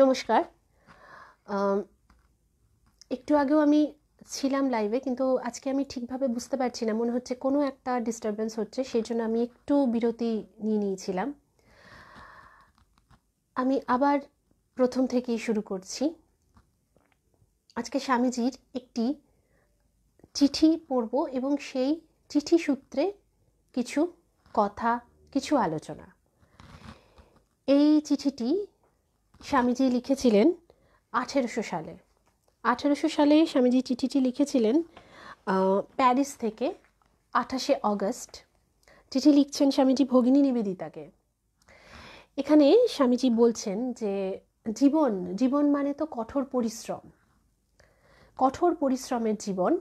নমস্কার একটু আগেও আমি ছিলাম লাইভে কিন্তু আজকে আমি ঠিকভাবে বুঝতে পারছি না মনে হচ্ছে কোনো একটা ডিস্টারবেন্স হচ্ছে সেই জন্য আমি একটু বিরতি নিয়ে নিয়েছিলাম আমি আবার প্রথম থেকেই শুরু করছি আজকে স্বামীজির একটি চিঠি পড়ব এবং সেই চিঠি সূত্রে কিছু কথা কিছু আলোচনা এই চিঠিটি স্বামীজি লিখেছিলেন আঠেরোশো সালে আঠেরোশো সালে স্বামীজি চিঠিটি লিখেছিলেন প্যারিস থেকে আঠাশে অগস্ট চিঠি লিখছেন স্বামীজি ভগিনী নিবেদিতাকে এখানে স্বামীজি বলছেন যে জীবন জীবন মানে তো কঠোর পরিশ্রম কঠোর পরিশ্রমের জীবন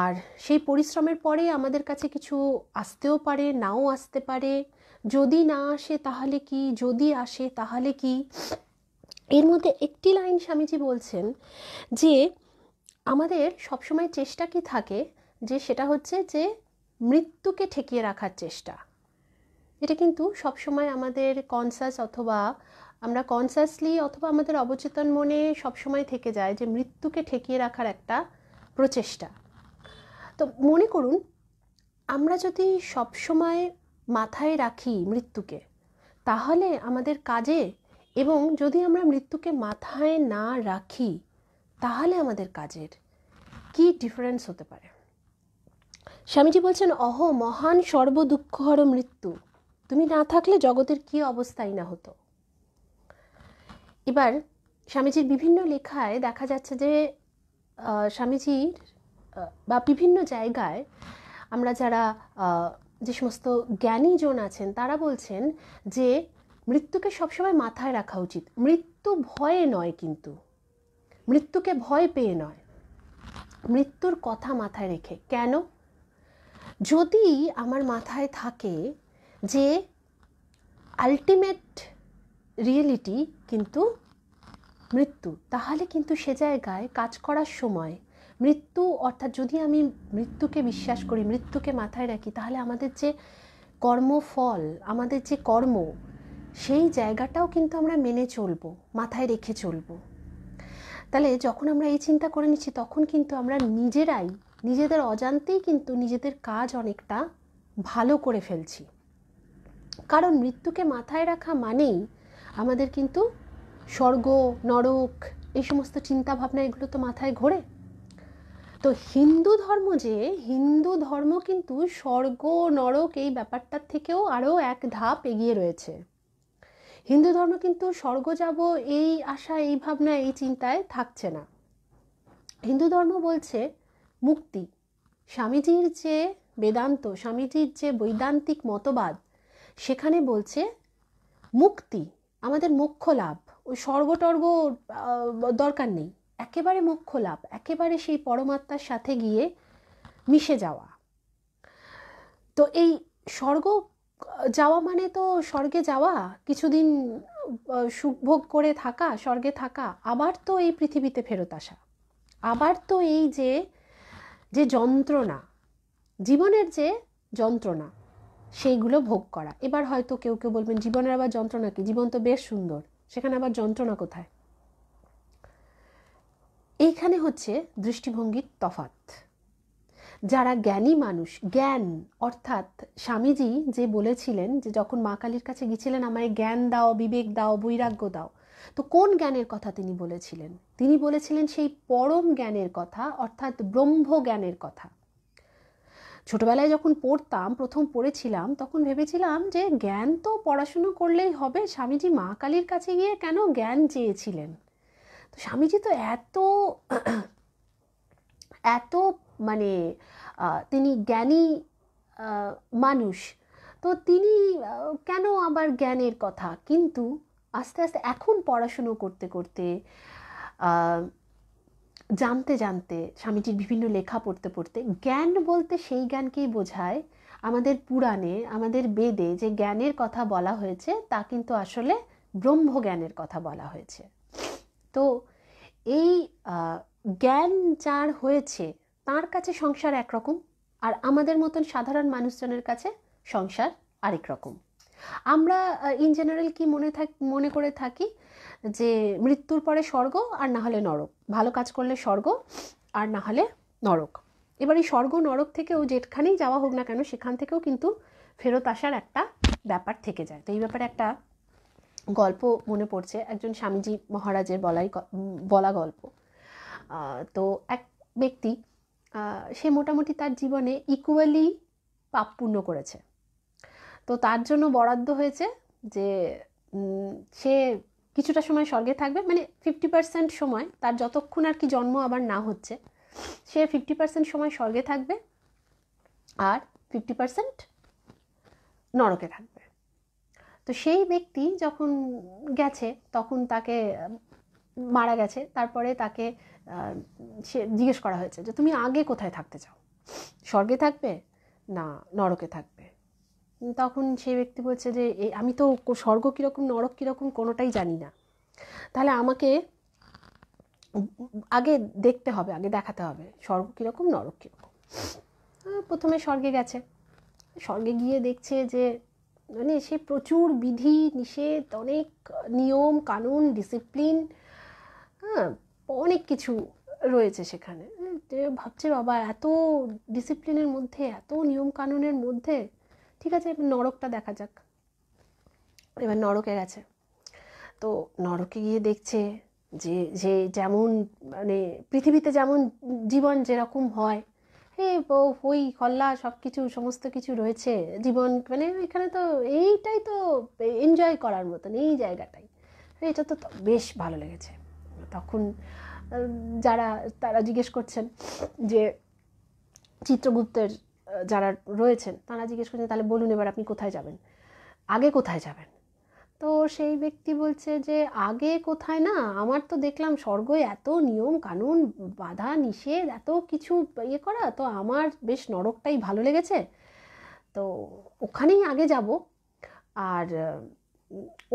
আর সেই পরিশ্রমের পরে আমাদের কাছে কিছু আসতেও পারে নাও আসতে পারে যদি না আসে তাহলে কি যদি আসে তাহলে কি এর মধ্যে একটি লাইন স্বামীজি বলছেন যে আমাদের সবসময় চেষ্টা কি থাকে যে সেটা হচ্ছে যে মৃত্যুকে ঠেকিয়ে রাখার চেষ্টা এটা কিন্তু সবসময় আমাদের কনসাস অথবা আমরা কনসাসলি অথবা আমাদের অবচেতন মনে সবসময় থেকে যায় যে মৃত্যুকে ঠেকিয়ে রাখার একটা প্রচেষ্টা তো মনে করুন আমরা যদি সবসময় মাথায় রাখি মৃত্যুকে তাহলে আমাদের কাজে এবং যদি আমরা মৃত্যুকে মাথায় না রাখি তাহলে আমাদের কাজের কি ডিফারেন্স হতে পারে স্বামীজি বলছেন অহ মহান সর্বদুঃখহর মৃত্যু তুমি না থাকলে জগতের কি অবস্থাই না হতো এবার স্বামীজির বিভিন্ন লেখায় দেখা যাচ্ছে যে স্বামীজির বা বিভিন্ন জায়গায় আমরা যারা যে সমস্ত জ্ঞানীজন আছেন তারা বলছেন যে মৃত্যুকে সবসময় মাথায় রাখা উচিত মৃত্যু ভয়ে নয় কিন্তু মৃত্যুকে ভয় পেয়ে নয় মৃত্যুর কথা মাথায় রেখে কেন যদি আমার মাথায় থাকে যে আলটিমেট রিয়েলিটি কিন্তু মৃত্যু তাহলে কিন্তু সে জায়গায় কাজ করার সময় মৃত্যু অর্থাৎ যদি আমি মৃত্যুকে বিশ্বাস করি মৃত্যুকে মাথায় রাখি তাহলে আমাদের যে কর্মফল আমাদের যে কর্ম সেই জায়গাটাও কিন্তু আমরা মেনে চলবো মাথায় রেখে চলবো তাহলে যখন আমরা এই চিন্তা করে নিচ্ছি তখন কিন্তু আমরা নিজেরাই নিজেদের অজান্তেই কিন্তু নিজেদের কাজ অনেকটা ভালো করে ফেলছি কারণ মৃত্যুকে মাথায় রাখা মানেই আমাদের কিন্তু স্বর্গ নরক এই সমস্ত চিন্তাভাবনা এগুলো তো মাথায় ঘোরে তো হিন্দু ধর্ম যে হিন্দু ধর্ম কিন্তু স্বর্গ নরক এই ব্যাপারটার থেকেও আরও এক ধাপ এগিয়ে রয়েছে হিন্দু ধর্ম কিন্তু স্বর্গ যাব এই আশা এই ভাবনা এই চিন্তায় থাকছে না হিন্দু ধর্ম বলছে মুক্তি স্বামীজির যে বেদান্ত স্বামীজির যে বৈদান্তিক মতবাদ সেখানে বলছে মুক্তি আমাদের মোক্ষ লাভ ওই স্বর্গটর্গ দরকার নেই একেবারে মোক্ষ লাভ একেবারে সেই পরমাত্মার সাথে গিয়ে মিশে যাওয়া তো এই স্বর্গ যাওয়া মানে তো স্বর্গে যাওয়া কিছুদিন সুখভোগ করে থাকা স্বর্গে থাকা আবার তো এই পৃথিবীতে ফেরত আসা আবার তো এই যে যে যন্ত্রণা জীবনের যে যন্ত্রণা সেইগুলো ভোগ করা এবার হয়তো কেউ কেউ বলবেন জীবনের আবার যন্ত্রণা কি জীবন তো বেশ সুন্দর সেখানে আবার যন্ত্রণা কোথায় এইখানে হচ্ছে দৃষ্টিভঙ্গির তফাত যারা জ্ঞানী মানুষ জ্ঞান অর্থাৎ স্বামীজি যে বলেছিলেন যে যখন মা কালীর কাছে গিয়েছিলেন আমায় জ্ঞান দাও বিবেক দাও বৈরাগ্য দাও তো কোন জ্ঞানের কথা তিনি বলেছিলেন তিনি বলেছিলেন সেই পরম জ্ঞানের কথা অর্থাৎ ব্রহ্ম জ্ঞানের কথা ছোটবেলায় যখন পড়তাম প্রথম পড়েছিলাম তখন ভেবেছিলাম যে জ্ঞান তো পড়াশুনো করলেই হবে স্বামীজি মা কালীর কাছে গিয়ে কেন জ্ঞান চেয়েছিলেন স্বামীজি তো এত এত মানে তিনি জ্ঞানী মানুষ তো তিনি কেন আবার জ্ঞানের কথা কিন্তু আস্তে আস্তে এখন পড়াশুনো করতে করতে জানতে জানতে স্বামীজির বিভিন্ন লেখা পড়তে পড়তে জ্ঞান বলতে সেই জ্ঞানকেই বোঝায় আমাদের পুরাণে আমাদের বেদে যে জ্ঞানের কথা বলা হয়েছে তা কিন্তু আসলে ব্রহ্মজ্ঞানের কথা বলা হয়েছে তো এই জ্ঞান যার হয়েছে তার কাছে সংসার একরকম আর আমাদের মতন সাধারণ মানুষজনের কাছে সংসার আরেক রকম আমরা ইন জেনারেল কি মনে থাক মনে করে থাকি যে মৃত্যুর পরে স্বর্গ আর না হলে নরক ভালো কাজ করলে স্বর্গ আর না হলে নরক এবার এই স্বর্গ নরক থেকেও যেখানেই যাওয়া হোক না কেন সেখান থেকেও কিন্তু ফেরত আসার একটা ব্যাপার থেকে যায় তো এই ব্যাপারে একটা গল্প মনে পড়ছে একজন স্বামীজি মহারাজের বলাই বলা গল্প তো এক ব্যক্তি সে মোটামুটি তার জীবনে ইকুয়ালি পাপ পূর্ণ করেছে তো তার জন্য বরাদ্দ হয়েছে যে সে কিছুটা সময় স্বর্গে থাকবে মানে ফিফটি পার্সেন্ট সময় তার যতক্ষণ আর কি জন্ম আবার না হচ্ছে সে ফিফটি পার্সেন্ট সময় স্বর্গে থাকবে আর ফিফটি পার্সেন্ট নরকে থাকবে তো সেই ব্যক্তি যখন গেছে তখন তাকে মারা গেছে তারপরে তাকে সে জিজ্ঞেস করা হয়েছে যে তুমি আগে কোথায় থাকতে চাও স্বর্গে থাকবে না নরকে থাকবে তখন সেই ব্যক্তি বলছে যে আমি তো স্বর্গ কীরকম নরক কীরকম কোনোটাই জানি না তাহলে আমাকে আগে দেখতে হবে আগে দেখাতে হবে স্বর্গ কীরকম নরক কীরকম প্রথমে স্বর্গে গেছে স্বর্গে গিয়ে দেখছে যে মানে সে প্রচুর বিধি নিষেধ অনেক নিয়ম কানুন ডিসিপ্লিন হ্যাঁ অনেক কিছু রয়েছে সেখানে ভাবছে বাবা এত ডিসিপ্লিনের মধ্যে এত নিয়ম কানুনের মধ্যে ঠিক আছে নরকটা দেখা যাক এবার নরকে গেছে তো নরকে গিয়ে দেখছে যে যে যেমন মানে পৃথিবীতে যেমন জীবন যেরকম হয় হই কল্লা সব কিছু সমস্ত কিছু রয়েছে জীবন মানে এখানে তো এইটাই তো এনজয় করার মতন এই জায়গাটাই এটা তো বেশ ভালো লেগেছে তখন যারা তারা জিজ্ঞেস করছেন যে চিত্রগুপ্তের যারা রয়েছেন তারা জিজ্ঞেস করছেন তাহলে বলুন এবার আপনি কোথায় যাবেন আগে কোথায় যাবেন তো সেই ব্যক্তি বলছে যে আগে কোথায় না আমার তো দেখলাম স্বর্গ এত নিয়ম কানুন বাধা নিষেধ এত কিছু ইয়ে করা তো আমার বেশ নরকটাই ভালো লেগেছে তো ওখানেই আগে যাব আর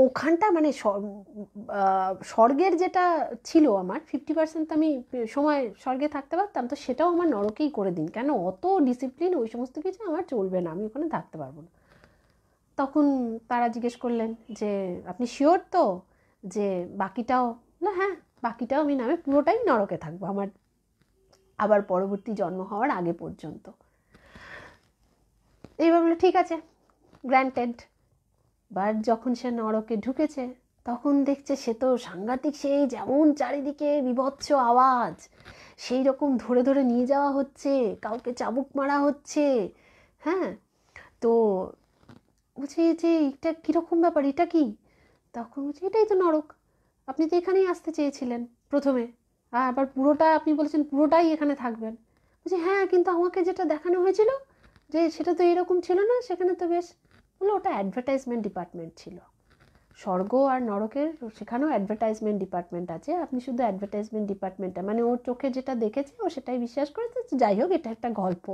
ওখানটা মানে স্বর্গের যেটা ছিল আমার ফিফটি পার্সেন্ট আমি সময় স্বর্গে থাকতে পারতাম তো সেটাও আমার নরকেই করে দিন কেন অত ডিসিপ্লিন ওই সমস্ত কিছু আমার চলবে না আমি ওখানে থাকতে পারবো না তখন তারা জিজ্ঞেস করলেন যে আপনি শিওর তো যে বাকিটাও না হ্যাঁ বাকিটাও আমি নামে পুরোটাই নরকে থাকবো আমার আবার পরবর্তী জন্ম হওয়ার আগে পর্যন্ত এইভাবে বললো ঠিক আছে গ্র্যান্টেড বাট যখন সে নরকে ঢুকেছে তখন দেখছে সে তো সাংঘাতিক সেই যেমন চারিদিকে বিভৎস আওয়াজ সেই রকম ধরে ধরে নিয়ে যাওয়া হচ্ছে কাউকে চাবুক মারা হচ্ছে হ্যাঁ তো বলছে যে এটা কীরকম ব্যাপার এটা কি তখন বলছে এটাই তো নরক আপনি তো এখানেই আসতে চেয়েছিলেন প্রথমে আর আবার পুরোটা আপনি বলেছেন পুরোটাই এখানে থাকবেন বলছি হ্যাঁ কিন্তু আমাকে যেটা দেখানো হয়েছিল যে সেটা তো এরকম ছিল না সেখানে তো বেশ বললো ওটা অ্যাডভার্টাইজমেন্ট ডিপার্টমেন্ট ছিল স্বর্গ আর নরকের সেখানেও অ্যাডভার্টাইজমেন্ট ডিপার্টমেন্ট আছে আপনি শুধু অ্যাডভার্টাইজমেন্ট ডিপার্টমেন্টটা মানে ওর চোখে যেটা দেখেছে ও সেটাই বিশ্বাস করেছে যাই হোক এটা একটা গল্প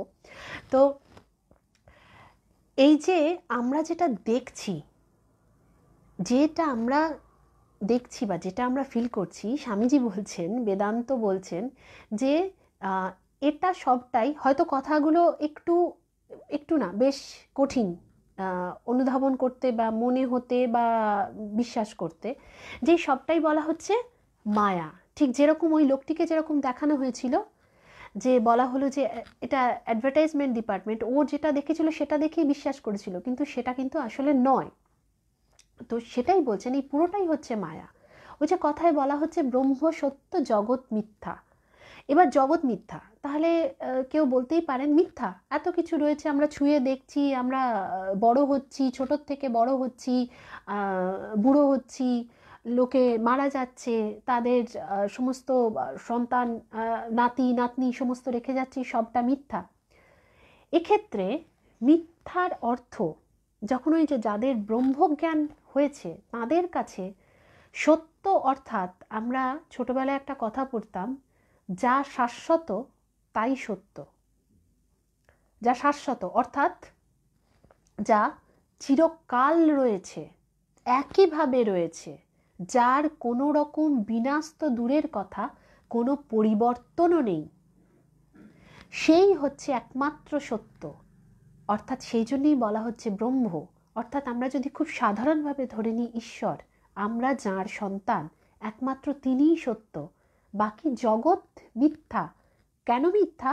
তো এই যে আমরা যেটা দেখছি যেটা আমরা দেখছি বা যেটা আমরা ফিল করছি স্বামীজি বলছেন বেদান্ত বলছেন যে এটা সবটাই হয়তো কথাগুলো একটু একটু না বেশ কঠিন অনুধাবন করতে বা মনে হতে বা বিশ্বাস করতে যে সবটাই বলা হচ্ছে মায়া ঠিক যেরকম ওই লোকটিকে যেরকম দেখানো হয়েছিল যে বলা হলো যে এটা অ্যাডভার্টাইজমেন্ট ডিপার্টমেন্ট ও যেটা দেখেছিল সেটা দেখেই বিশ্বাস করেছিল কিন্তু সেটা কিন্তু আসলে নয় তো সেটাই বলছেন এই পুরোটাই হচ্ছে মায়া ওই যে কথায় বলা হচ্ছে ব্রহ্ম সত্য জগৎ মিথ্যা এবার জগৎ মিথ্যা তাহলে কেউ বলতেই পারেন মিথ্যা এত কিছু রয়েছে আমরা ছুঁয়ে দেখছি আমরা বড় হচ্ছি ছোটোর থেকে বড় হচ্ছি বুড়ো হচ্ছি লোকে মারা যাচ্ছে তাদের সমস্ত সন্তান নাতি নাতনি সমস্ত রেখে যাচ্ছে সবটা মিথ্যা এক্ষেত্রে মিথ্যার অর্থ যখন ওই যে যাদের ব্রহ্মজ্ঞান হয়েছে তাদের কাছে সত্য অর্থাৎ আমরা ছোটবেলায় একটা কথা পড়তাম যা শাশ্বত তাই সত্য যা শাশ্বত অর্থাৎ যা চিরকাল রয়েছে একইভাবে রয়েছে যার কোনো রকম বিনাস্ত দূরের কথা কোনো পরিবর্তনও নেই সেই হচ্ছে একমাত্র সত্য অর্থাৎ সেই জন্যেই বলা হচ্ছে ব্রহ্ম অর্থাৎ আমরা যদি খুব সাধারণভাবে ধরে নিই ঈশ্বর আমরা যার সন্তান একমাত্র তিনিই সত্য বাকি জগৎ মিথ্যা কেন মিথ্যা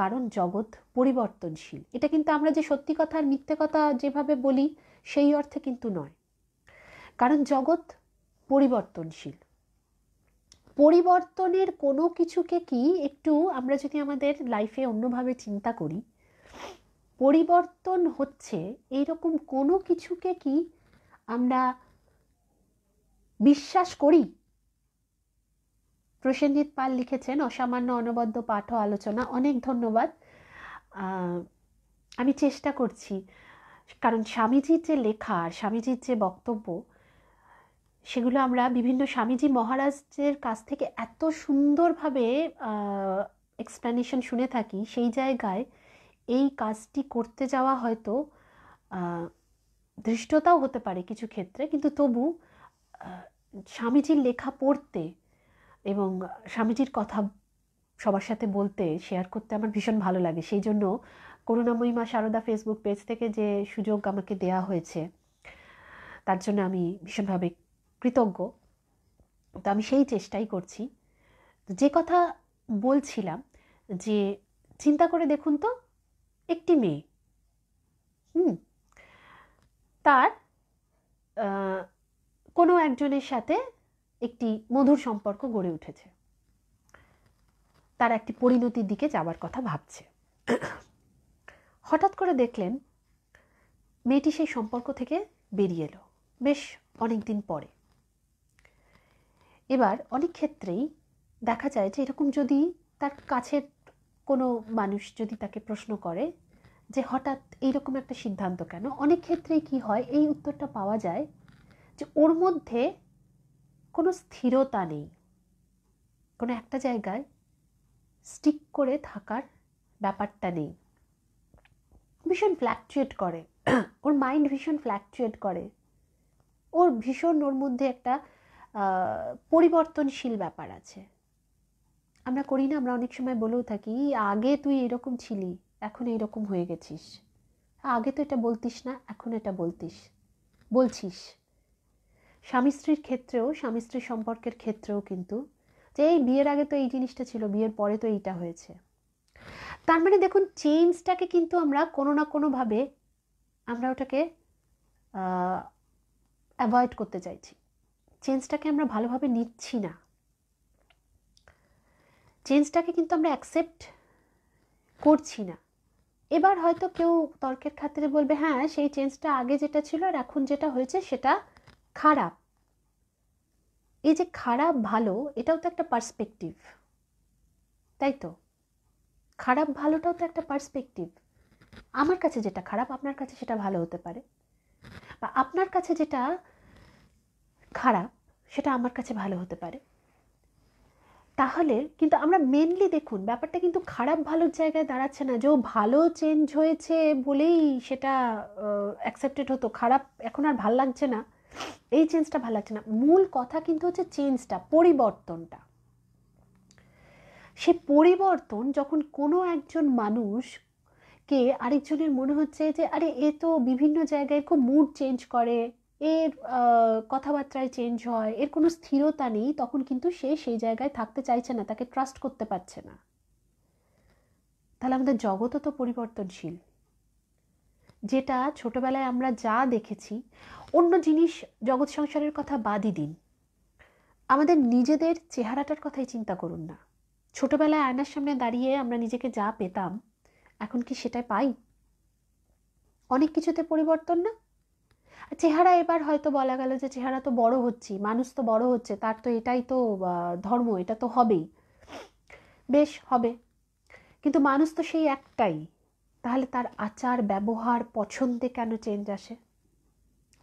কারণ জগৎ পরিবর্তনশীল এটা কিন্তু আমরা যে সত্যি কথা আর মিথ্যে কথা যেভাবে বলি সেই অর্থে কিন্তু নয় কারণ জগৎ পরিবর্তনশীল পরিবর্তনের কোনো কিছুকে কি একটু আমরা যদি আমাদের লাইফে অন্যভাবে চিন্তা করি পরিবর্তন হচ্ছে এইরকম কোনো কিছুকে কি আমরা বিশ্বাস করি প্রসেনজিৎ পাল লিখেছেন অসামান্য অনবদ্য পাঠ আলোচনা অনেক ধন্যবাদ আমি চেষ্টা করছি কারণ স্বামীজির যে লেখা আর স্বামীজির যে বক্তব্য সেগুলো আমরা বিভিন্ন স্বামীজি মহারাজের কাছ থেকে এত সুন্দরভাবে এক্সপ্লানেশন শুনে থাকি সেই জায়গায় এই কাজটি করতে যাওয়া হয়তো ধৃষ্টতাও হতে পারে কিছু ক্ষেত্রে কিন্তু তবু স্বামীজির লেখা পড়তে এবং স্বামীজির কথা সবার সাথে বলতে শেয়ার করতে আমার ভীষণ ভালো লাগে সেই জন্য করুণাময়ী মা সারদা ফেসবুক পেজ থেকে যে সুযোগ আমাকে দেয়া হয়েছে তার জন্য আমি ভীষণভাবে কৃতজ্ঞ তো আমি সেই চেষ্টাই করছি যে কথা বলছিলাম যে চিন্তা করে দেখুন তো একটি মেয়ে হুম তার কোনো একজনের সাথে একটি মধুর সম্পর্ক গড়ে উঠেছে তার একটি পরিণতির দিকে যাওয়ার কথা ভাবছে হঠাৎ করে দেখলেন মেয়েটি সেই সম্পর্ক থেকে বেরিয়ে এলো বেশ অনেক দিন পরে এবার অনেক ক্ষেত্রেই দেখা যায় যে এরকম যদি তার কাছের কোনো মানুষ যদি তাকে প্রশ্ন করে যে হঠাৎ এইরকম একটা সিদ্ধান্ত কেন অনেক ক্ষেত্রেই কি হয় এই উত্তরটা পাওয়া যায় যে ওর মধ্যে কোনো স্থিরতা নেই কোনো একটা জায়গায় স্টিক করে থাকার ব্যাপারটা নেই ভীষণ ফ্ল্যাকচুয়েট করে ওর মাইন্ড ভীষণ ফ্ল্যাকচুয়েট করে ওর ভীষণ ওর মধ্যে একটা পরিবর্তনশীল ব্যাপার আছে আমরা করি না আমরা অনেক সময় বলেও থাকি আগে তুই এরকম ছিলি এখন এইরকম হয়ে গেছিস আগে তো এটা বলতিস না এখন এটা বলতিস বলছিস স্বামী স্ত্রীর ক্ষেত্রেও স্বামী স্ত্রীর সম্পর্কের ক্ষেত্রেও কিন্তু যে এই বিয়ের আগে তো এই জিনিসটা ছিল বিয়ের পরে তো এইটা হয়েছে তার মানে দেখুন চেঞ্জটাকে কিন্তু আমরা কোনো না কোনোভাবে আমরা ওটাকে অ্যাভয়েড করতে চাইছি চেঞ্জটাকে আমরা ভালোভাবে নিচ্ছি না চেঞ্জটাকে কিন্তু আমরা অ্যাকসেপ্ট করছি না এবার হয়তো কেউ তর্কের খাতিরে বলবে হ্যাঁ সেই চেঞ্জটা আগে যেটা ছিল আর এখন যেটা হয়েছে সেটা খারাপ এই যে খারাপ ভালো এটাও তো একটা পার্সপেক্টিভ তাই তো খারাপ ভালোটাও তো একটা পার্সপেক্টিভ আমার কাছে যেটা খারাপ আপনার কাছে সেটা ভালো হতে পারে বা আপনার কাছে যেটা খারাপ সেটা আমার কাছে ভালো হতে পারে তাহলে কিন্তু আমরা মেনলি দেখুন ব্যাপারটা কিন্তু খারাপ ভালোর জায়গায় দাঁড়াচ্ছে না যে ভালো চেঞ্জ হয়েছে বলেই সেটা অ্যাকসেপ্টেড হতো খারাপ এখন আর ভাল লাগছে না এই চেঞ্জটা ভাল লাগছে না মূল কথা কিন্তু হচ্ছে চেঞ্জটা পরিবর্তনটা সে পরিবর্তন যখন কোনো একজন মানুষ কে আরেকজনের মনে হচ্ছে যে আরে এ তো বিভিন্ন জায়গায় খুব মুড চেঞ্জ করে এর কথাবার্তায় চেঞ্জ হয় এর কোনো স্থিরতা নেই তখন কিন্তু সে সেই জায়গায় থাকতে চাইছে না তাকে ট্রাস্ট করতে পারছে না তাহলে আমাদের জগতও তো পরিবর্তনশীল যেটা ছোটবেলায় আমরা যা দেখেছি অন্য জিনিস জগৎ সংসারের কথা বাদই দিন আমাদের নিজেদের চেহারাটার কথাই চিন্তা করুন না ছোটবেলায় আয়নার সামনে দাঁড়িয়ে আমরা নিজেকে যা পেতাম এখন কি সেটাই পাই অনেক কিছুতে পরিবর্তন না চেহারা এবার হয়তো বলা গেল যে চেহারা তো বড় হচ্ছি মানুষ তো বড় হচ্ছে তার তো এটাই তো ধর্ম এটা তো হবেই বেশ হবে কিন্তু মানুষ তো সেই একটাই তাহলে তার আচার ব্যবহার পছন্দে কেন চেঞ্জ আসে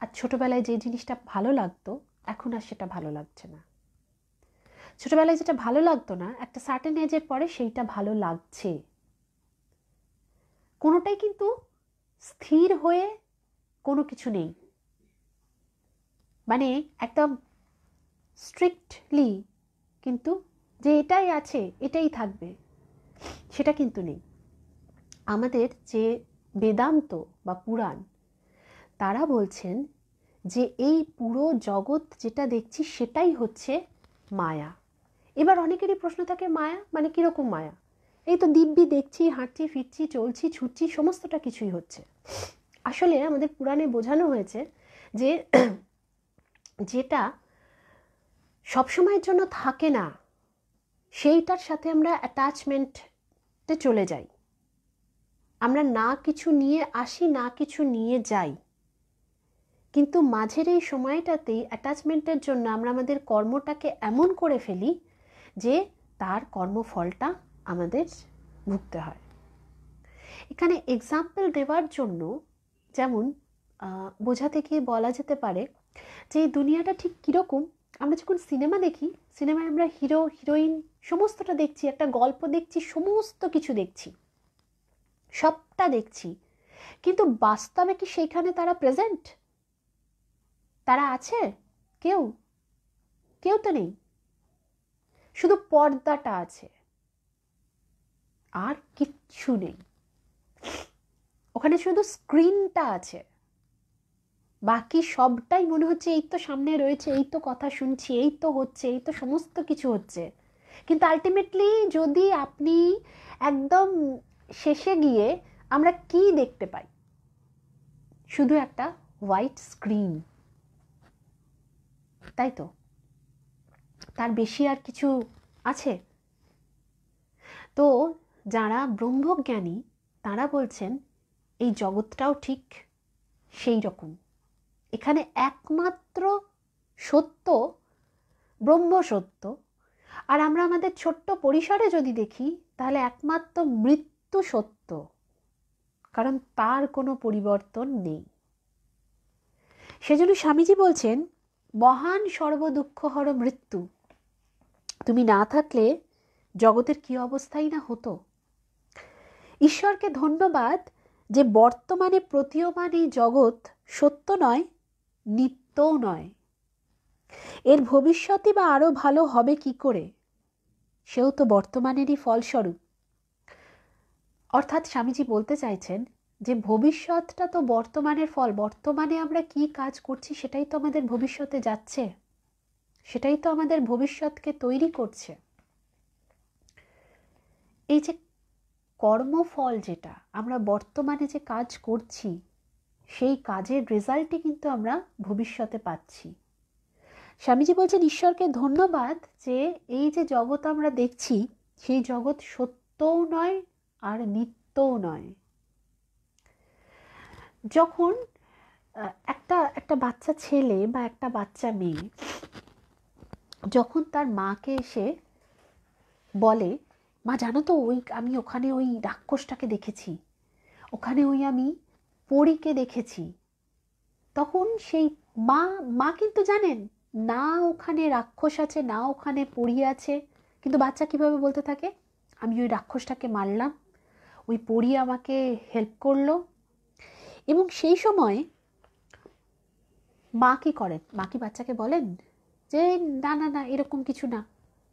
আর ছোটোবেলায় যে জিনিসটা ভালো লাগতো এখন আর সেটা ভালো লাগছে না ছোটোবেলায় যেটা ভালো লাগতো না একটা সার্টেন এজের পরে সেইটা ভালো লাগছে কোনোটাই কিন্তু স্থির হয়ে কোনো কিছু নেই মানে একটা স্ট্রিক্টলি কিন্তু যে এটাই আছে এটাই থাকবে সেটা কিন্তু নেই আমাদের যে বেদান্ত বা পুরাণ তারা বলছেন যে এই পুরো জগৎ যেটা দেখছি সেটাই হচ্ছে মায়া এবার অনেকেরই প্রশ্ন থাকে মায়া মানে কীরকম মায়া এই তো দিব্যি দেখছি হাঁটছি ফিরছি চলছি ছুটছি সমস্তটা কিছুই হচ্ছে আসলে আমাদের পুরাণে বোঝানো হয়েছে যে যেটা সবসময়ের জন্য থাকে না সেইটার সাথে আমরা অ্যাটাচমেন্টে চলে যাই আমরা না কিছু নিয়ে আসি না কিছু নিয়ে যাই কিন্তু মাঝের এই সময়টাতেই অ্যাটাচমেন্টের জন্য আমরা আমাদের কর্মটাকে এমন করে ফেলি যে তার কর্মফলটা আমাদের ভুগতে হয় এখানে এক্সাম্পল দেওয়ার জন্য যেমন বোঝাতে গিয়ে বলা যেতে পারে যে এই দুনিয়াটা ঠিক কীরকম আমরা যখন সিনেমা দেখি সিনেমায় আমরা হিরো হিরোইন সমস্তটা দেখছি একটা গল্প দেখছি সমস্ত কিছু দেখছি সবটা দেখছি কিন্তু বাস্তবে কি সেইখানে তারা প্রেজেন্ট তারা আছে কেউ কেউ তো নেই শুধু পর্দাটা আছে আর কিচ্ছু নেই ওখানে শুধু স্ক্রিনটা আছে বাকি সবটাই মনে হচ্ছে এই তো সামনে রয়েছে এই তো কথা শুনছি এই তো হচ্ছে এই তো সমস্ত কিছু হচ্ছে কিন্তু আলটিমেটলি যদি আপনি একদম শেষে গিয়ে আমরা কি দেখতে পাই শুধু একটা হোয়াইট স্ক্রিন তাই তো তার বেশি আর কিছু আছে তো যারা ব্রহ্মজ্ঞানী তারা বলছেন এই জগৎটাও ঠিক সেই রকম এখানে একমাত্র সত্য ব্রহ্ম সত্য আর আমরা আমাদের ছোট্ট পরিসরে যদি দেখি তাহলে একমাত্র মৃত্যু সত্য কারণ তার কোনো পরিবর্তন নেই সেজন্য স্বামীজি বলছেন মহান সর্বদুঃখ হর মৃত্যু তুমি না থাকলে জগতের কি অবস্থাই না হতো ঈশ্বরকে ধন্যবাদ যে বর্তমানে প্রতীয়মান এই জগৎ সত্য নয় নিত্যও নয় এর ভবিষ্যতে বা আরও ভালো হবে কি করে সেও তো বর্তমানেরই ফলস্বরূপ অর্থাৎ স্বামীজি বলতে চাইছেন যে ভবিষ্যৎটা তো বর্তমানের ফল বর্তমানে আমরা কি কাজ করছি সেটাই তো আমাদের ভবিষ্যতে যাচ্ছে সেটাই তো আমাদের ভবিষ্যৎকে তৈরি করছে এই যে কর্মফল যেটা আমরা বর্তমানে যে কাজ করছি সেই কাজের রেজাল্টই কিন্তু আমরা ভবিষ্যতে পাচ্ছি স্বামীজি বলছেন ঈশ্বরকে ধন্যবাদ যে এই যে জগৎ আমরা দেখছি সেই জগৎ সত্যও নয় আর নিত্যও নয় যখন একটা একটা বাচ্চা ছেলে বা একটা বাচ্চা মেয়ে যখন তার মাকে এসে বলে মা জানো তো ওই আমি ওখানে ওই রাক্ষসটাকে দেখেছি ওখানে ওই আমি পরীকে দেখেছি তখন সেই মা মা কিন্তু জানেন না ওখানে রাক্ষস আছে না ওখানে পরি আছে কিন্তু বাচ্চা কিভাবে বলতে থাকে আমি ওই রাক্ষসটাকে মারলাম ওই পরি আমাকে হেল্প করলো এবং সেই সময় মা কী করেন মা কি বাচ্চাকে বলেন যে না না না এরকম কিছু না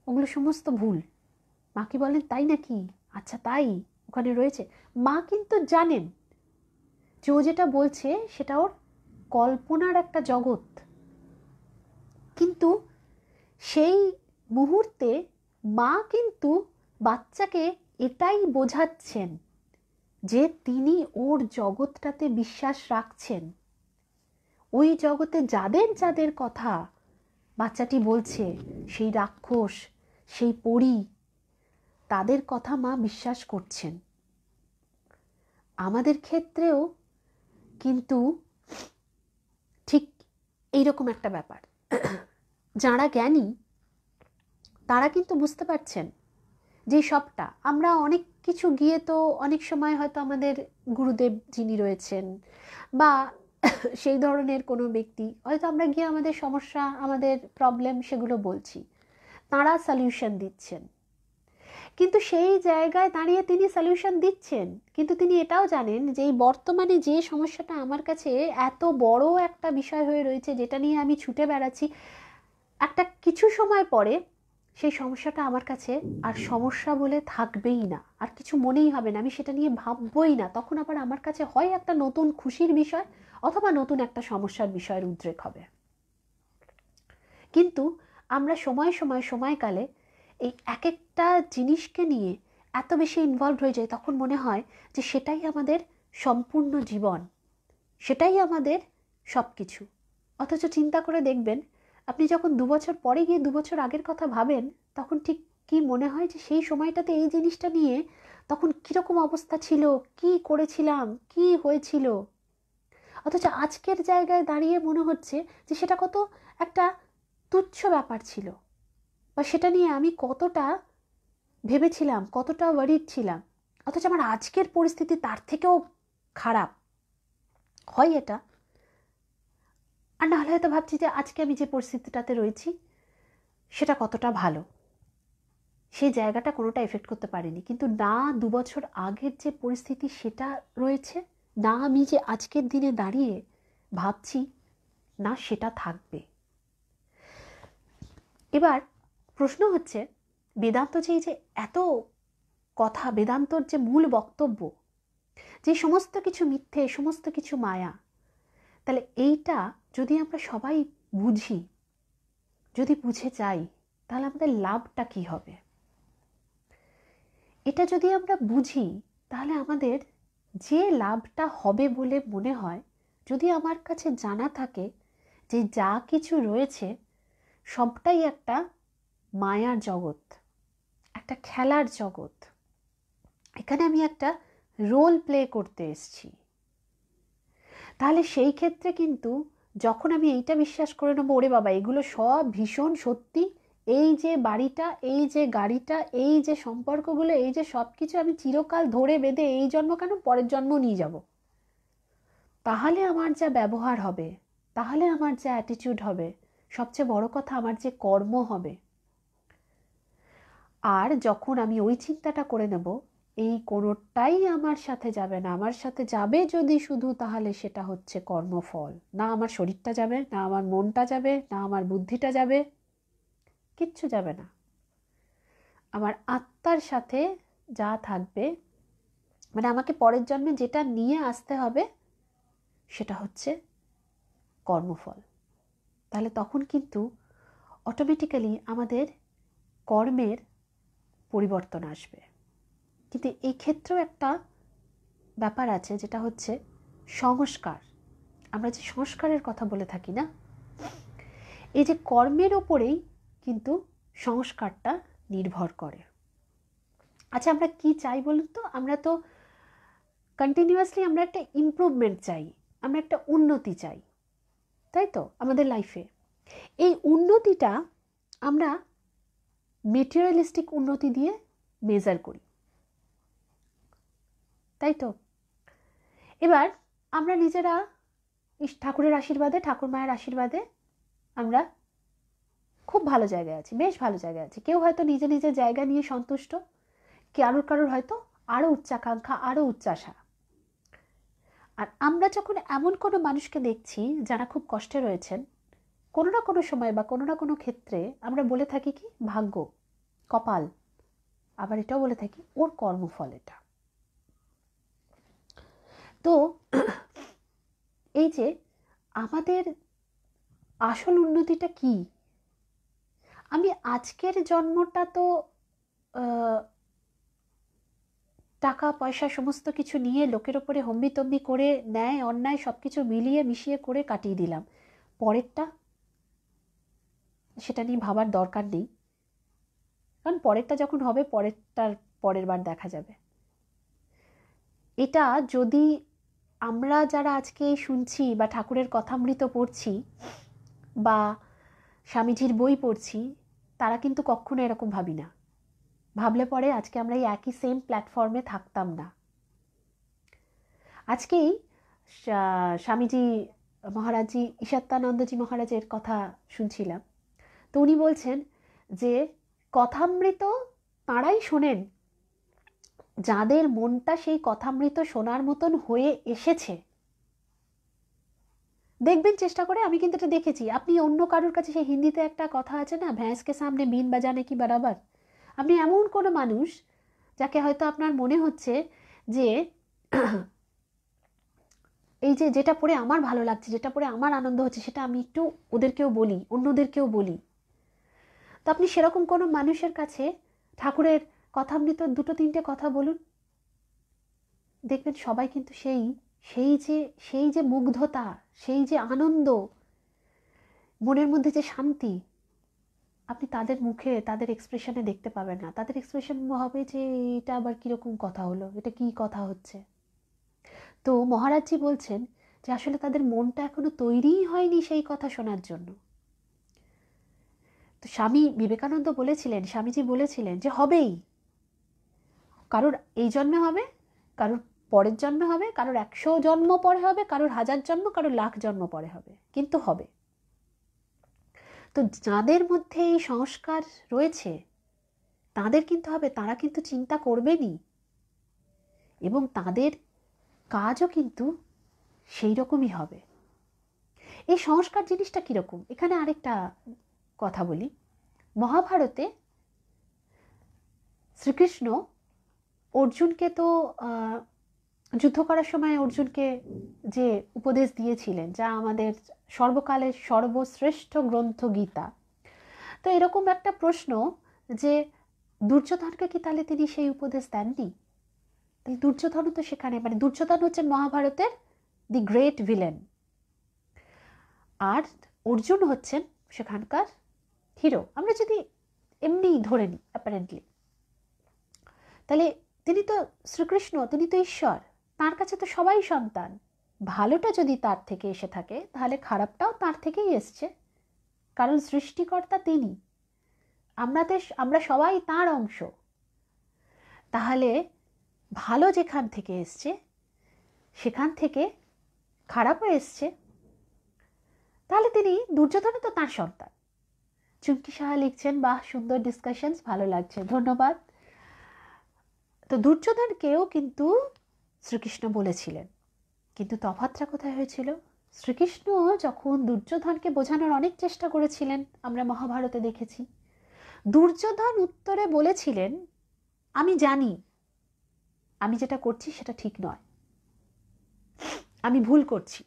ওগুলো সমস্ত ভুল মা কি বলেন তাই নাকি আচ্ছা তাই ওখানে রয়েছে মা কিন্তু জানেন জো যেটা বলছে সেটা ওর কল্পনার একটা জগৎ কিন্তু সেই মুহূর্তে মা কিন্তু বাচ্চাকে এটাই বোঝাচ্ছেন যে তিনি ওর জগৎটাতে বিশ্বাস রাখছেন ওই জগতে যাদের যাদের কথা বাচ্চাটি বলছে সেই রাক্ষস সেই পরি তাদের কথা মা বিশ্বাস করছেন আমাদের ক্ষেত্রেও কিন্তু ঠিক এইরকম একটা ব্যাপার যারা জ্ঞানী তারা কিন্তু বুঝতে পারছেন যে সবটা আমরা অনেক কিছু গিয়ে তো অনেক সময় হয়তো আমাদের গুরুদেব যিনি রয়েছেন বা সেই ধরনের কোনো ব্যক্তি হয়তো আমরা গিয়ে আমাদের সমস্যা আমাদের প্রবলেম সেগুলো বলছি তাঁরা সলিউশন দিচ্ছেন কিন্তু সেই জায়গায় দাঁড়িয়ে তিনি সলিউশন দিচ্ছেন কিন্তু তিনি এটাও জানেন যে এই বর্তমানে যে সমস্যাটা আমার কাছে এত বড় একটা বিষয় হয়ে রয়েছে যেটা নিয়ে আমি ছুটে বেড়াচ্ছি একটা কিছু সময় পরে সেই সমস্যাটা আমার কাছে আর সমস্যা বলে থাকবেই না আর কিছু মনেই হবে না আমি সেটা নিয়ে ভাববই না তখন আবার আমার কাছে হয় একটা নতুন খুশির বিষয় অথবা নতুন একটা সমস্যার বিষয়ের উদ্রেক হবে কিন্তু আমরা সময় সময় সময়কালে এই এক এক একটা জিনিসকে নিয়ে এত বেশি ইনভলভ হয়ে যায় তখন মনে হয় যে সেটাই আমাদের সম্পূর্ণ জীবন সেটাই আমাদের সব কিছু অথচ চিন্তা করে দেখবেন আপনি যখন দু বছর পরে গিয়ে দু বছর আগের কথা ভাবেন তখন ঠিক কি মনে হয় যে সেই সময়টাতে এই জিনিসটা নিয়ে তখন কীরকম অবস্থা ছিল কি করেছিলাম কি হয়েছিল অথচ আজকের জায়গায় দাঁড়িয়ে মনে হচ্ছে যে সেটা কত একটা তুচ্ছ ব্যাপার ছিল বা সেটা নিয়ে আমি কতটা ভেবেছিলাম কতটা ওয়ারিড ছিলাম অথচ আমার আজকের পরিস্থিতি তার থেকেও খারাপ হয় এটা আর নাহলে হয়তো ভাবছি যে আজকে আমি যে পরিস্থিতিটাতে রয়েছি সেটা কতটা ভালো সেই জায়গাটা কোনোটা এফেক্ট করতে পারিনি কিন্তু না দু বছর আগের যে পরিস্থিতি সেটা রয়েছে না আমি যে আজকের দিনে দাঁড়িয়ে ভাবছি না সেটা থাকবে এবার প্রশ্ন হচ্ছে বেদান্ত যে এই যে এত কথা বেদান্তর যে মূল বক্তব্য যে সমস্ত কিছু মিথ্যে সমস্ত কিছু মায়া তাহলে এইটা যদি আমরা সবাই বুঝি যদি বুঝে যাই তাহলে আমাদের লাভটা কি হবে এটা যদি আমরা বুঝি তাহলে আমাদের যে লাভটা হবে বলে মনে হয় যদি আমার কাছে জানা থাকে যে যা কিছু রয়েছে সবটাই একটা মায়ার জগৎ একটা খেলার জগৎ এখানে আমি একটা রোল প্লে করতে এসছি তাহলে সেই ক্ষেত্রে কিন্তু যখন আমি এইটা বিশ্বাস করে নেবো ওরে বাবা এগুলো সব ভীষণ সত্যি এই যে বাড়িটা এই যে গাড়িটা এই যে সম্পর্কগুলো এই যে সব কিছু আমি চিরকাল ধরে বেঁধে এই জন্ম কেন পরের জন্ম নিয়ে যাব তাহলে আমার যা ব্যবহার হবে তাহলে আমার যা অ্যাটিটিউড হবে সবচেয়ে বড় কথা আমার যে কর্ম হবে আর যখন আমি ওই চিন্তাটা করে নেব এই কোনোটাই আমার সাথে যাবে না আমার সাথে যাবে যদি শুধু তাহলে সেটা হচ্ছে কর্মফল না আমার শরীরটা যাবে না আমার মনটা যাবে না আমার বুদ্ধিটা যাবে কিচ্ছু যাবে না আমার আত্মার সাথে যা থাকবে মানে আমাকে পরের জন্মে যেটা নিয়ে আসতে হবে সেটা হচ্ছে কর্মফল তাহলে তখন কিন্তু অটোমেটিক্যালি আমাদের কর্মের পরিবর্তন আসবে কিন্তু এই ক্ষেত্রেও একটা ব্যাপার আছে যেটা হচ্ছে সংস্কার আমরা যে সংস্কারের কথা বলে থাকি না এই যে কর্মের ওপরেই কিন্তু সংস্কারটা নির্ভর করে আচ্ছা আমরা কি চাই বলুন তো আমরা তো কন্টিনিউয়াসলি আমরা একটা ইমপ্রুভমেন্ট চাই আমরা একটা উন্নতি চাই তাই তো আমাদের লাইফে এই উন্নতিটা আমরা মেটেরিয়ালিস্টিক উন্নতি দিয়ে মেজার করি তাই তো এবার আমরা নিজেরা ঠাকুরের আশীর্বাদে ঠাকুর মায়ের আশীর্বাদে আমরা খুব ভালো জায়গায় আছি বেশ ভালো জায়গায় আছি কেউ হয়তো নিজে নিজের জায়গা নিয়ে সন্তুষ্ট কারোর কারোর হয়তো আরও উচ্চাকাঙ্ক্ষা আরও উচ্চাশা আর আমরা যখন এমন কোনো মানুষকে দেখছি যারা খুব কষ্টে রয়েছেন কোনো না কোনো সময় বা কোনো না কোনো ক্ষেত্রে আমরা বলে থাকি কি ভাগ্য কপাল আবার এটাও বলে থাকি ওর কর্মফল এটা তো এই যে আমাদের আসল উন্নতিটা কি আমি আজকের জন্মটা তো টাকা পয়সা সমস্ত কিছু নিয়ে লোকের ওপরে হম্বিতম্বি করে ন্যায় অন্যায় সব কিছু মিলিয়ে মিশিয়ে করে কাটিয়ে দিলাম পরেরটা সেটা নিয়ে ভাবার দরকার নেই কারণ পরেরটা যখন হবে পরেরটার পরের বার দেখা যাবে এটা যদি আমরা যারা আজকে শুনছি বা ঠাকুরের কথামৃত পড়ছি বা স্বামীজির বই পড়ছি তারা কিন্তু কখনো এরকম ভাবি না ভাবলে পরে আজকে আমরা এই একই সেম প্ল্যাটফর্মে থাকতাম না আজকেই স্বামীজি মহারাজজি ঈশাত্তানন্দজি মহারাজের কথা শুনছিলাম তো উনি বলছেন যে কথামৃত তাঁরাই শোনেন যাদের মনটা সেই কথামৃত শোনার মতন হয়ে এসেছে দেখবেন চেষ্টা করে আমি কিন্তু এটা দেখেছি আপনি অন্য কারোর কাছে সেই হিন্দিতে একটা কথা আছে না ভ্যাঁসকে সামনে মিন বাজানে কি বারাবার আপনি এমন কোনো মানুষ যাকে হয়তো আপনার মনে হচ্ছে যে এই যে যেটা পড়ে আমার ভালো লাগছে যেটা পড়ে আমার আনন্দ হচ্ছে সেটা আমি একটু ওদেরকেও বলি অন্যদেরকেও বলি তো আপনি সেরকম কোনো মানুষের কাছে ঠাকুরের কথা আপনি তো দুটো তিনটে কথা বলুন দেখবেন সবাই কিন্তু সেই সেই যে সেই যে মুগ্ধতা সেই যে আনন্দ মনের মধ্যে যে শান্তি আপনি তাদের মুখে তাদের এক্সপ্রেশনে দেখতে পাবেন না তাদের এক্সপ্রেশন হবে যে এটা আবার কীরকম কথা হলো এটা কি কথা হচ্ছে তো মহারাজজি বলছেন যে আসলে তাদের মনটা এখনও তৈরিই হয়নি সেই কথা শোনার জন্য তো স্বামী বিবেকানন্দ বলেছিলেন স্বামীজি বলেছিলেন যে হবেই কারোর এই জন্মে হবে কারোর পরের জন্মে হবে কারোর একশো জন্ম পরে হবে কারোর হাজার জন্ম কারোর লাখ জন্ম পরে হবে কিন্তু হবে তো যাদের মধ্যে এই সংস্কার রয়েছে তাদের কিন্তু হবে তারা কিন্তু চিন্তা করবেনি এবং তাদের কাজও কিন্তু সেই রকমই হবে এই সংস্কার জিনিসটা কীরকম এখানে আরেকটা কথা বলি মহাভারতে শ্রীকৃষ্ণ অর্জুনকে তো যুদ্ধ করার সময় অর্জুনকে যে উপদেশ দিয়েছিলেন যা আমাদের সর্বকালের সর্বশ্রেষ্ঠ গ্রন্থ গীতা তো এরকম একটা প্রশ্ন যে দুর্যোধনকে কি তাহলে তিনি সেই উপদেশ দেননি তাহলে দুর্যোধনও তো সেখানে মানে দুর্যোধন হচ্ছেন মহাভারতের দি গ্রেট ভিলেন আর অর্জুন হচ্ছেন সেখানকার হিরো আমরা যদি এমনি ধরে নিই অ্যাপারেন্টলি তাহলে তিনি তো শ্রীকৃষ্ণ তিনি তো ঈশ্বর তার কাছে তো সবাই সন্তান ভালোটা যদি তার থেকে এসে থাকে তাহলে খারাপটাও তার থেকেই এসছে কারণ সৃষ্টিকর্তা তিনি আমাদের আমরা সবাই তার অংশ তাহলে ভালো যেখান থেকে এসছে সেখান থেকে খারাপও এসছে তাহলে তিনি দুর্যোধনও তো তাঁর সন্তান চুমকি সাহা লিখছেন বাহ সুন্দর ডিসকাশনস ভালো লাগছে ধন্যবাদ তো দুর্যোধনকেও কিন্তু শ্রীকৃষ্ণ বলেছিলেন কিন্তু তফাতটা কোথায় হয়েছিল শ্রীকৃষ্ণ যখন দুর্যোধনকে বোঝানোর অনেক চেষ্টা করেছিলেন আমরা মহাভারতে দেখেছি দুর্যোধন উত্তরে বলেছিলেন আমি জানি আমি যেটা করছি সেটা ঠিক নয় আমি ভুল করছি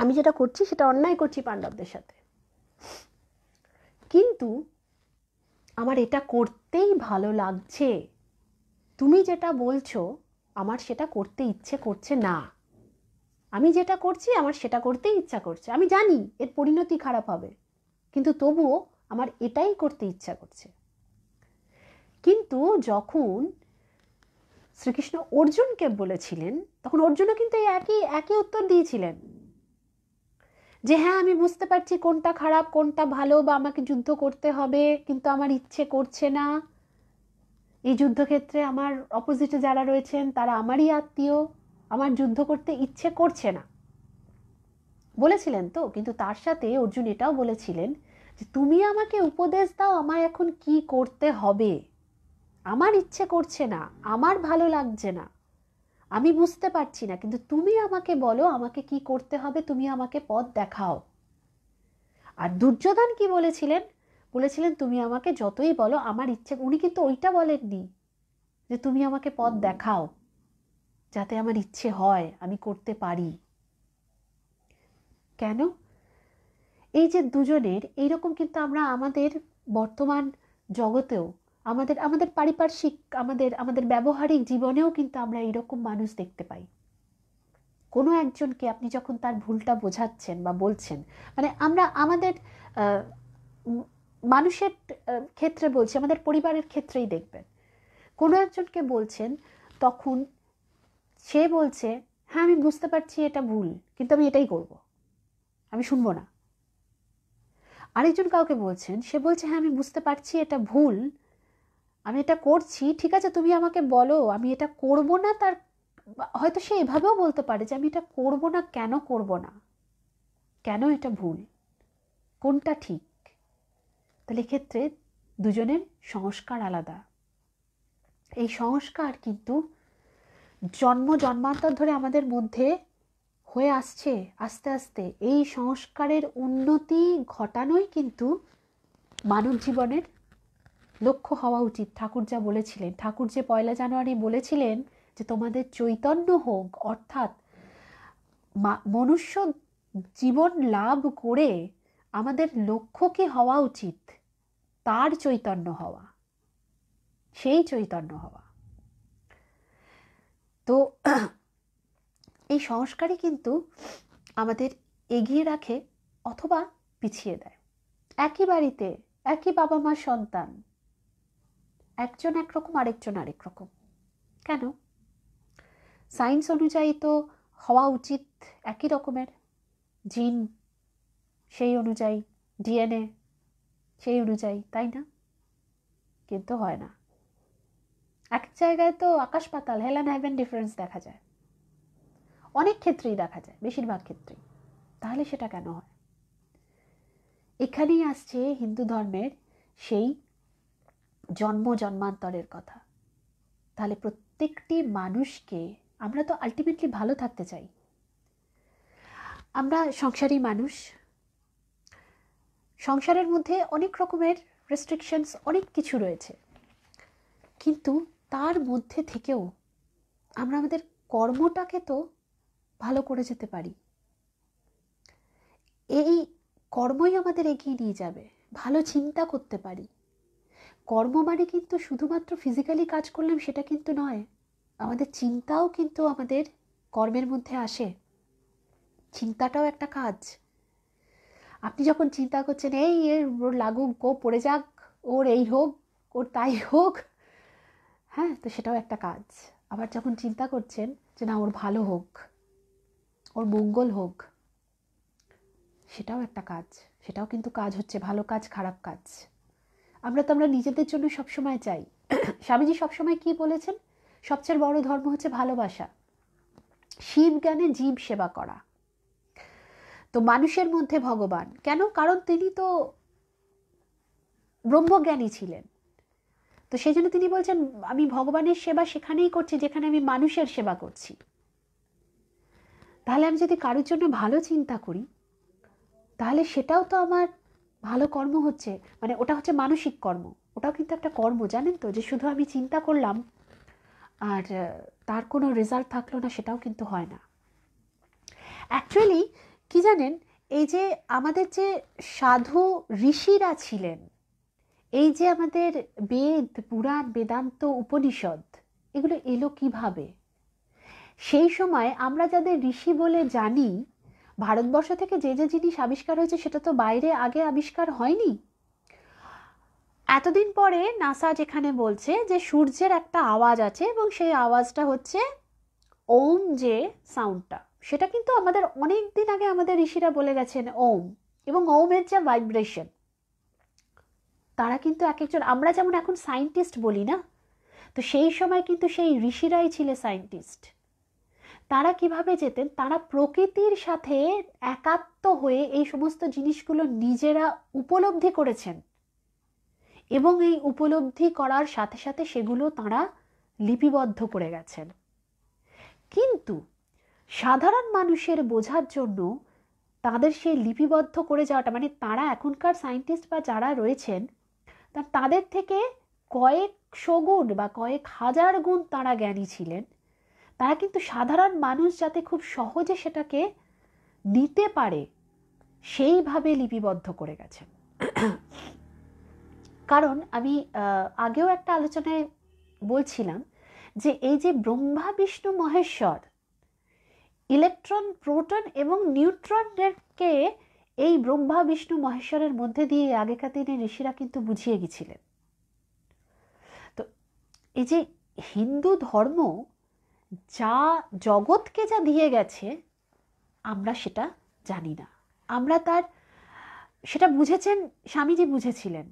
আমি যেটা করছি সেটা অন্যায় করছি পাণ্ডবদের সাথে কিন্তু আমার এটা করতেই ভালো লাগছে তুমি যেটা বলছো আমার সেটা করতে ইচ্ছে করছে না আমি যেটা করছি আমার সেটা করতেই ইচ্ছা করছে আমি জানি এর পরিণতি খারাপ হবে কিন্তু তবুও আমার এটাই করতে ইচ্ছা করছে কিন্তু যখন শ্রীকৃষ্ণ অর্জুনকে বলেছিলেন তখন অর্জুনও কিন্তু একই একই উত্তর দিয়েছিলেন যে হ্যাঁ আমি বুঝতে পারছি কোনটা খারাপ কোনটা ভালো বা আমাকে যুদ্ধ করতে হবে কিন্তু আমার ইচ্ছে করছে না এই যুদ্ধক্ষেত্রে আমার অপোজিটে যারা রয়েছেন তারা আমারই আত্মীয় আমার যুদ্ধ করতে ইচ্ছে করছে না বলেছিলেন তো কিন্তু তার সাথে অর্জুন এটাও বলেছিলেন যে তুমি আমাকে উপদেশ দাও আমার এখন কি করতে হবে আমার ইচ্ছে করছে না আমার ভালো লাগছে না আমি বুঝতে পারছি না কিন্তু তুমি আমাকে বলো আমাকে কি করতে হবে তুমি আমাকে পথ দেখাও আর দুর্যোধন কি বলেছিলেন বলেছিলেন তুমি আমাকে যতই বলো আমার ইচ্ছে উনি কিন্তু ওইটা বলেননি যে তুমি আমাকে পথ দেখাও যাতে আমার ইচ্ছে হয় আমি করতে পারি কেন এই যে দুজনের এইরকম কিন্তু আমরা আমাদের বর্তমান জগতেও আমাদের আমাদের পারিপার্শ্বিক আমাদের আমাদের ব্যবহারিক জীবনেও কিন্তু আমরা এইরকম মানুষ দেখতে পাই কোনো একজনকে আপনি যখন তার ভুলটা বোঝাচ্ছেন বা বলছেন মানে আমরা আমাদের মানুষের ক্ষেত্রে বলছি আমাদের পরিবারের ক্ষেত্রেই দেখবেন কোনো একজনকে বলছেন তখন সে বলছে হ্যাঁ আমি বুঝতে পারছি এটা ভুল কিন্তু আমি এটাই করব আমি শুনবো না আরেকজন কাউকে বলছেন সে বলছে হ্যাঁ আমি বুঝতে পারছি এটা ভুল আমি এটা করছি ঠিক আছে তুমি আমাকে বলো আমি এটা করব না তার হয়তো সে এভাবেও বলতে পারে যে আমি এটা করব না কেন করব না কেন এটা ভুল কোনটা ঠিক তাহলে ক্ষেত্রে দুজনের সংস্কার আলাদা এই সংস্কার কিন্তু জন্ম জন্মান্তর ধরে আমাদের মধ্যে হয়ে আসছে আস্তে আস্তে এই সংস্কারের উন্নতি ঘটানোই কিন্তু মানব জীবনের লক্ষ্য হওয়া উচিত ঠাকুর যা বলেছিলেন ঠাকুর যে পয়লা জানুয়ারি বলেছিলেন যে তোমাদের চৈতন্য হোক অর্থাৎ মনুষ্য জীবন লাভ করে আমাদের লক্ষ্য কি হওয়া উচিত তার চৈতন্য হওয়া সেই চৈতন্য হওয়া তো এই সংস্কারই কিন্তু আমাদের এগিয়ে রাখে অথবা পিছিয়ে দেয় একই বাড়িতে একই বাবা মা সন্তান একজন একরকম আরেকজন আরেক রকম কেন সায়েন্স অনুযায়ী তো হওয়া উচিত একই রকমের জিন সেই অনুযায়ী ডিএনএ সেই অনুযায়ী তাই না কিন্তু হয় না এক জায়গায় তো আকাশ পাতাল হেলান হ্যাভেন ডিফারেন্স দেখা যায় অনেক ক্ষেত্রেই দেখা যায় বেশিরভাগ ক্ষেত্রেই তাহলে সেটা কেন হয় এখানেই আসছে হিন্দু ধর্মের সেই জন্ম জন্মান্তরের কথা তাহলে প্রত্যেকটি মানুষকে আমরা তো আলটিমেটলি ভালো থাকতে চাই আমরা সংসারী মানুষ সংসারের মধ্যে অনেক রকমের রেস্ট্রিকশনস অনেক কিছু রয়েছে কিন্তু তার মধ্যে থেকেও আমরা আমাদের কর্মটাকে তো ভালো করে যেতে পারি এই কর্মই আমাদের এগিয়ে নিয়ে যাবে ভালো চিন্তা করতে পারি কর্ম মানে কিন্তু শুধুমাত্র ফিজিক্যালি কাজ করলাম সেটা কিন্তু নয় আমাদের চিন্তাও কিন্তু আমাদের কর্মের মধ্যে আসে চিন্তাটাও একটা কাজ আপনি যখন চিন্তা করছেন এই এর ওর লাগুক গো পড়ে যাক ওর এই হোক ওর তাই হোক হ্যাঁ তো সেটাও একটা কাজ আবার যখন চিন্তা করছেন যে না ওর ভালো হোক ওর মঙ্গল হোক সেটাও একটা কাজ সেটাও কিন্তু কাজ হচ্ছে ভালো কাজ খারাপ কাজ আমরা তো আমরা নিজেদের জন্য সবসময় চাই স্বামীজি সবসময় কি বলেছেন সবচেয়ে বড় ধর্ম হচ্ছে ভালোবাসা শিব জ্ঞানে জীব সেবা করা তো মানুষের মধ্যে ভগবান কেন কারণ তিনি তো ব্রহ্মজ্ঞানী ছিলেন তো সেই জন্য তিনি বলছেন আমি ভগবানের সেবা সেখানেই করছি যেখানে আমি মানুষের সেবা করছি তাহলে আমি যদি কারোর জন্য ভালো চিন্তা করি তাহলে সেটাও তো আমার ভালো কর্ম হচ্ছে মানে ওটা হচ্ছে মানসিক কর্ম ওটাও কিন্তু একটা কর্ম জানেন তো যে শুধু আমি চিন্তা করলাম আর তার কোনো রেজাল্ট থাকলো না সেটাও কিন্তু হয় না অ্যাকচুয়ালি কি জানেন এই যে আমাদের যে সাধু ঋষিরা ছিলেন এই যে আমাদের বেদ পুরাণ বেদান্ত উপনিষদ এগুলো এলো কিভাবে সেই সময় আমরা যাদের ঋষি বলে জানি ভারতবর্ষ থেকে যে যে জিনিস আবিষ্কার হয়েছে সেটা তো বাইরে আগে আবিষ্কার হয়নি এতদিন পরে নাসা যেখানে বলছে যে সূর্যের একটা আওয়াজ আছে এবং সেই আওয়াজটা হচ্ছে ওম যে সাউন্ডটা সেটা কিন্তু আমাদের অনেক দিন আগে আমাদের ঋষিরা বলে গেছেন ওম এবং ওমের যা ভাইব্রেশন তারা কিন্তু এক একজন আমরা যেমন এখন সাইন্টিস্ট বলি না তো সেই সময় কিন্তু সেই ঋষিরাই ছিল সাইন্টিস্ট তারা কিভাবে যেতেন তারা প্রকৃতির সাথে একাত্ম হয়ে এই সমস্ত জিনিসগুলো নিজেরা উপলব্ধি করেছেন এবং এই উপলব্ধি করার সাথে সাথে সেগুলো তারা লিপিবদ্ধ করে গেছেন কিন্তু সাধারণ মানুষের বোঝার জন্য তাদের সেই লিপিবদ্ধ করে যাওয়াটা মানে তারা এখনকার সায়েন্টিস্ট বা যারা রয়েছেন তা তাদের থেকে কয়েক শগুণ বা কয়েক হাজার গুণ তারা জ্ঞানী ছিলেন তারা কিন্তু সাধারণ মানুষ যাতে খুব সহজে সেটাকে নিতে পারে সেইভাবে লিপিবদ্ধ করে গেছে কারণ আমি আগেও একটা আলোচনায় বলছিলাম যে এই যে ব্রহ্মা বিষ্ণু মহেশ্বর ইলেকট্রন প্রোটন এবং নিউট্রনকে এই ব্রহ্মা বিষ্ণু মহেশ্বরের মধ্যে দিয়ে আগেকার দিনে ঋষিরা কিন্তু বুঝিয়ে গেছিলেন তো এই যে হিন্দু ধর্ম যা জগৎকে যা দিয়ে গেছে আমরা সেটা জানি না আমরা তার সেটা বুঝেছেন স্বামীজি বুঝেছিলেন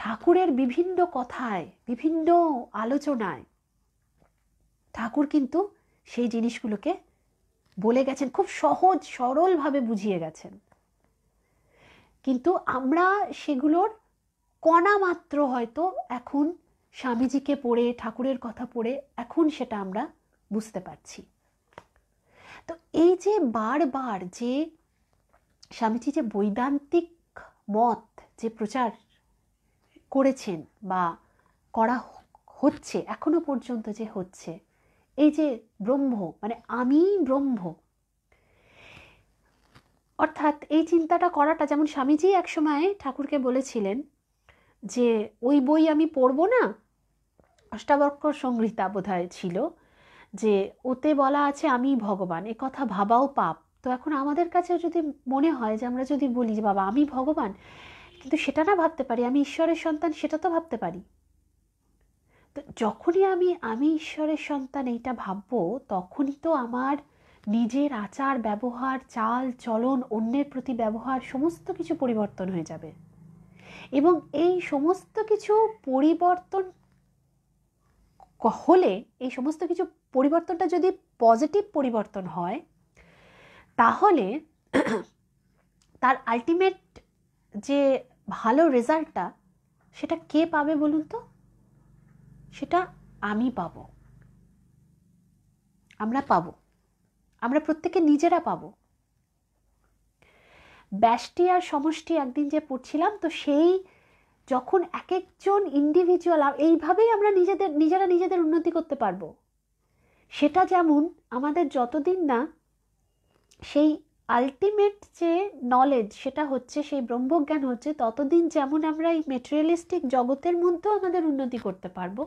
ঠাকুরের বিভিন্ন কথায় বিভিন্ন আলোচনায় ঠাকুর কিন্তু সেই জিনিসগুলোকে বলে গেছেন খুব সহজ সরলভাবে বুঝিয়ে গেছেন কিন্তু আমরা সেগুলোর কণা মাত্র হয়তো এখন স্বামীজিকে পড়ে ঠাকুরের কথা পড়ে এখন সেটা আমরা বুঝতে পারছি তো এই যে বারবার যে স্বামীজি যে বৈদান্তিক মত যে প্রচার করেছেন বা করা হচ্ছে এখনো পর্যন্ত যে হচ্ছে এই যে ব্রহ্ম মানে আমি ব্রহ্ম অর্থাৎ এই চিন্তাটা করাটা যেমন স্বামীজি একসময় ঠাকুরকে বলেছিলেন যে ওই বই আমি পড়বো না অষ্টাবক্র সংহিতা বোধ ছিল যে ওতে বলা আছে আমি ভগবান এ কথা ভাবাও পাপ তো এখন আমাদের কাছে যদি মনে হয় যে আমরা যদি বলি যে বাবা আমি ভগবান কিন্তু সেটা না ভাবতে পারি আমি ঈশ্বরের সন্তান সেটা তো ভাবতে পারি তো যখনই আমি আমি ঈশ্বরের সন্তান এইটা ভাববো তখনই তো আমার নিজের আচার ব্যবহার চাল চলন অন্যের প্রতি ব্যবহার সমস্ত কিছু পরিবর্তন হয়ে যাবে এবং এই সমস্ত কিছু পরিবর্তন হলে এই সমস্ত কিছু পরিবর্তনটা যদি পজিটিভ পরিবর্তন হয় তাহলে তার আলটিমেট যে ভালো রেজাল্টটা সেটা কে পাবে বলুন তো সেটা আমি পাব আমরা পাব আমরা প্রত্যেকে নিজেরা পাবো ব্যষ্টি আর সমষ্টি একদিন যে পড়ছিলাম তো সেই যখন এক একজন ইন্ডিভিজুয়াল এইভাবেই আমরা নিজেদের নিজেরা নিজেদের উন্নতি করতে পারবো সেটা যেমন আমাদের যতদিন না সেই আলটিমেট যে নলেজ সেটা হচ্ছে সেই ব্রহ্মজ্ঞান হচ্ছে ততদিন যেমন আমরা এই মেটেরিয়ালিস্টিক জগতের মধ্যেও আমাদের উন্নতি করতে পারবো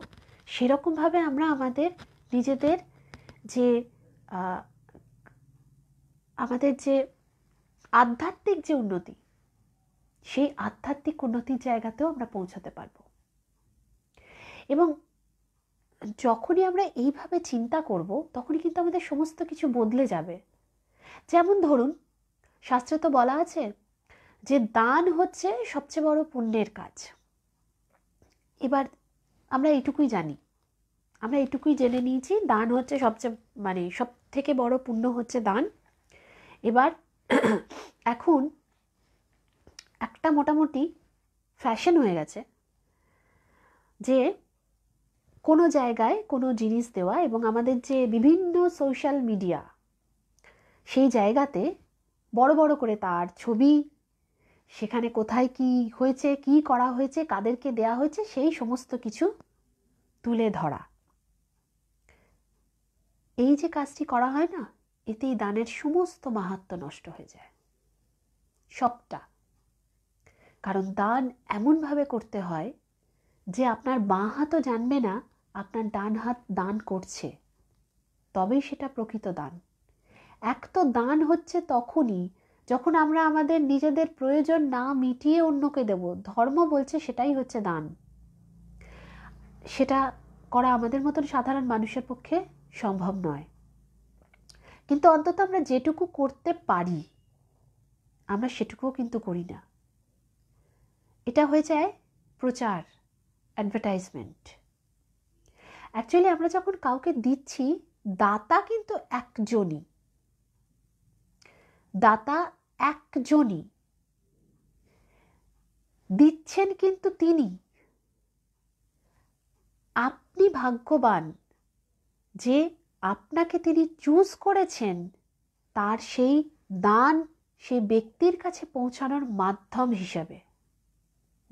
সেরকমভাবে আমরা আমাদের নিজেদের যে আমাদের যে আধ্যাত্মিক যে উন্নতি সেই আধ্যাত্মিক উন্নতির জায়গাতেও আমরা পৌঁছাতে পারব এবং যখনই আমরা এইভাবে চিন্তা করব তখনই কিন্তু আমাদের সমস্ত কিছু বদলে যাবে যেমন ধরুন শাস্ত্রে তো বলা আছে যে দান হচ্ছে সবচেয়ে বড় পুণ্যের কাজ এবার আমরা এটুকুই জানি আমরা এটুকুই জেনে নিয়েছি দান হচ্ছে সবচেয়ে মানে সব থেকে বড় পুণ্য হচ্ছে দান এবার এখন একটা মোটামুটি ফ্যাশন হয়ে গেছে যে কোনো জায়গায় কোনো জিনিস দেওয়া এবং আমাদের যে বিভিন্ন সোশ্যাল মিডিয়া সেই জায়গাতে বড় বড় করে তার ছবি সেখানে কোথায় কি হয়েছে কি করা হয়েছে কাদেরকে দেয়া হয়েছে সেই সমস্ত কিছু তুলে ধরা এই যে কাজটি করা হয় না এতেই দানের সমস্ত মাহাত্ম নষ্ট হয়ে যায় সবটা কারণ দান এমনভাবে করতে হয় যে আপনার বাঁ হাতও জানবে না আপনার ডান হাত দান করছে তবেই সেটা প্রকৃত দান এক তো দান হচ্ছে তখনই যখন আমরা আমাদের নিজেদের প্রয়োজন না মিটিয়ে অন্যকে দেব ধর্ম বলছে সেটাই হচ্ছে দান সেটা করা আমাদের মতন সাধারণ মানুষের পক্ষে সম্ভব নয় কিন্তু অন্তত আমরা যেটুকু করতে পারি আমরা সেটুকুও কিন্তু করি না এটা হয়ে যায় প্রচার অ্যাডভার্টাইজমেন্ট অ্যাকচুয়ালি আমরা যখন কাউকে দিচ্ছি দাতা কিন্তু একজনই দাতা একজনই দিচ্ছেন কিন্তু তিনি আপনি ভাগ্যবান যে আপনাকে তিনি চুজ করেছেন তার সেই দান সেই ব্যক্তির কাছে পৌঁছানোর মাধ্যম হিসাবে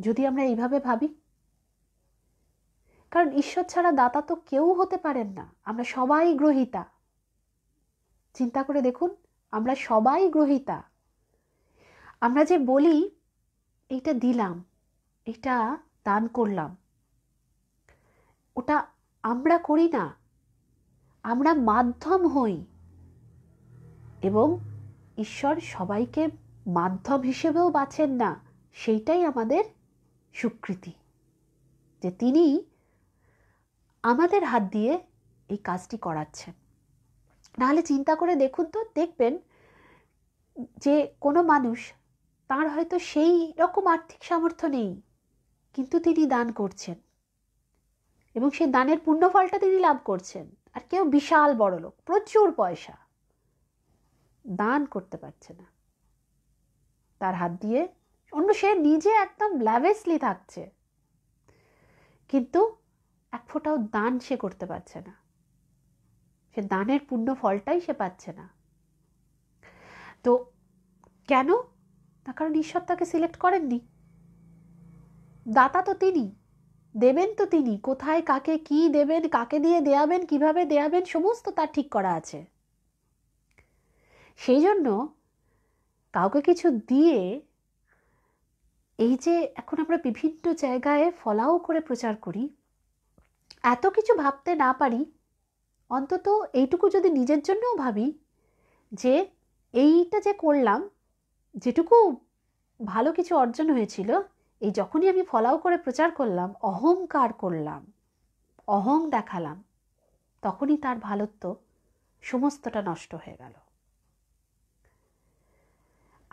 যদি আমরা এইভাবে ভাবি কারণ ঈশ্বর ছাড়া দাতা তো কেউ হতে পারেন না আমরা সবাই গ্রহিতা চিন্তা করে দেখুন আমরা সবাই গ্রহিতা আমরা যে বলি এইটা দিলাম এটা দান করলাম ওটা আমরা করি না আমরা মাধ্যম হই এবং ঈশ্বর সবাইকে মাধ্যম হিসেবেও বাঁচেন না সেইটাই আমাদের স্বীকৃতি যে তিনি আমাদের হাত দিয়ে এই কাজটি করাচ্ছেন নাহলে চিন্তা করে দেখুন তো দেখবেন যে কোনো মানুষ তার হয়তো সেই রকম আর্থিক সামর্থ্য নেই কিন্তু তিনি দান করছেন এবং সেই দানের পুণ্যফলটা তিনি লাভ করছেন আর কেউ বিশাল বড় লোক প্রচুর পয়সা দান করতে পারছে না তার হাত দিয়ে অন্য সে নিজে একদম ল্যাভেসলি থাকছে কিন্তু এক ফোঁটাও দান সে করতে পারছে না সে দানের পূর্ণ ফলটাই সে পাচ্ছে না তো কেন তার কারণ ঈশ্বর তাকে সিলেক্ট করেননি দাতা তো তিনি দেবেন তো তিনি কোথায় কাকে কি দেবেন কাকে দিয়ে দেয়াবেন কিভাবে দেয়াবেন সমস্ত তার ঠিক করা আছে সেই জন্য কাউকে কিছু দিয়ে এই যে এখন আমরা বিভিন্ন জায়গায় ফলাও করে প্রচার করি এত কিছু ভাবতে না পারি অন্তত এইটুকু যদি নিজের জন্যও ভাবি যে এইটা যে করলাম যেটুকু ভালো কিছু অর্জন হয়েছিল এই যখনই আমি ফলাও করে প্রচার করলাম অহংকার করলাম অহং দেখালাম তখনই তার ভালত্ব সমস্তটা নষ্ট হয়ে গেল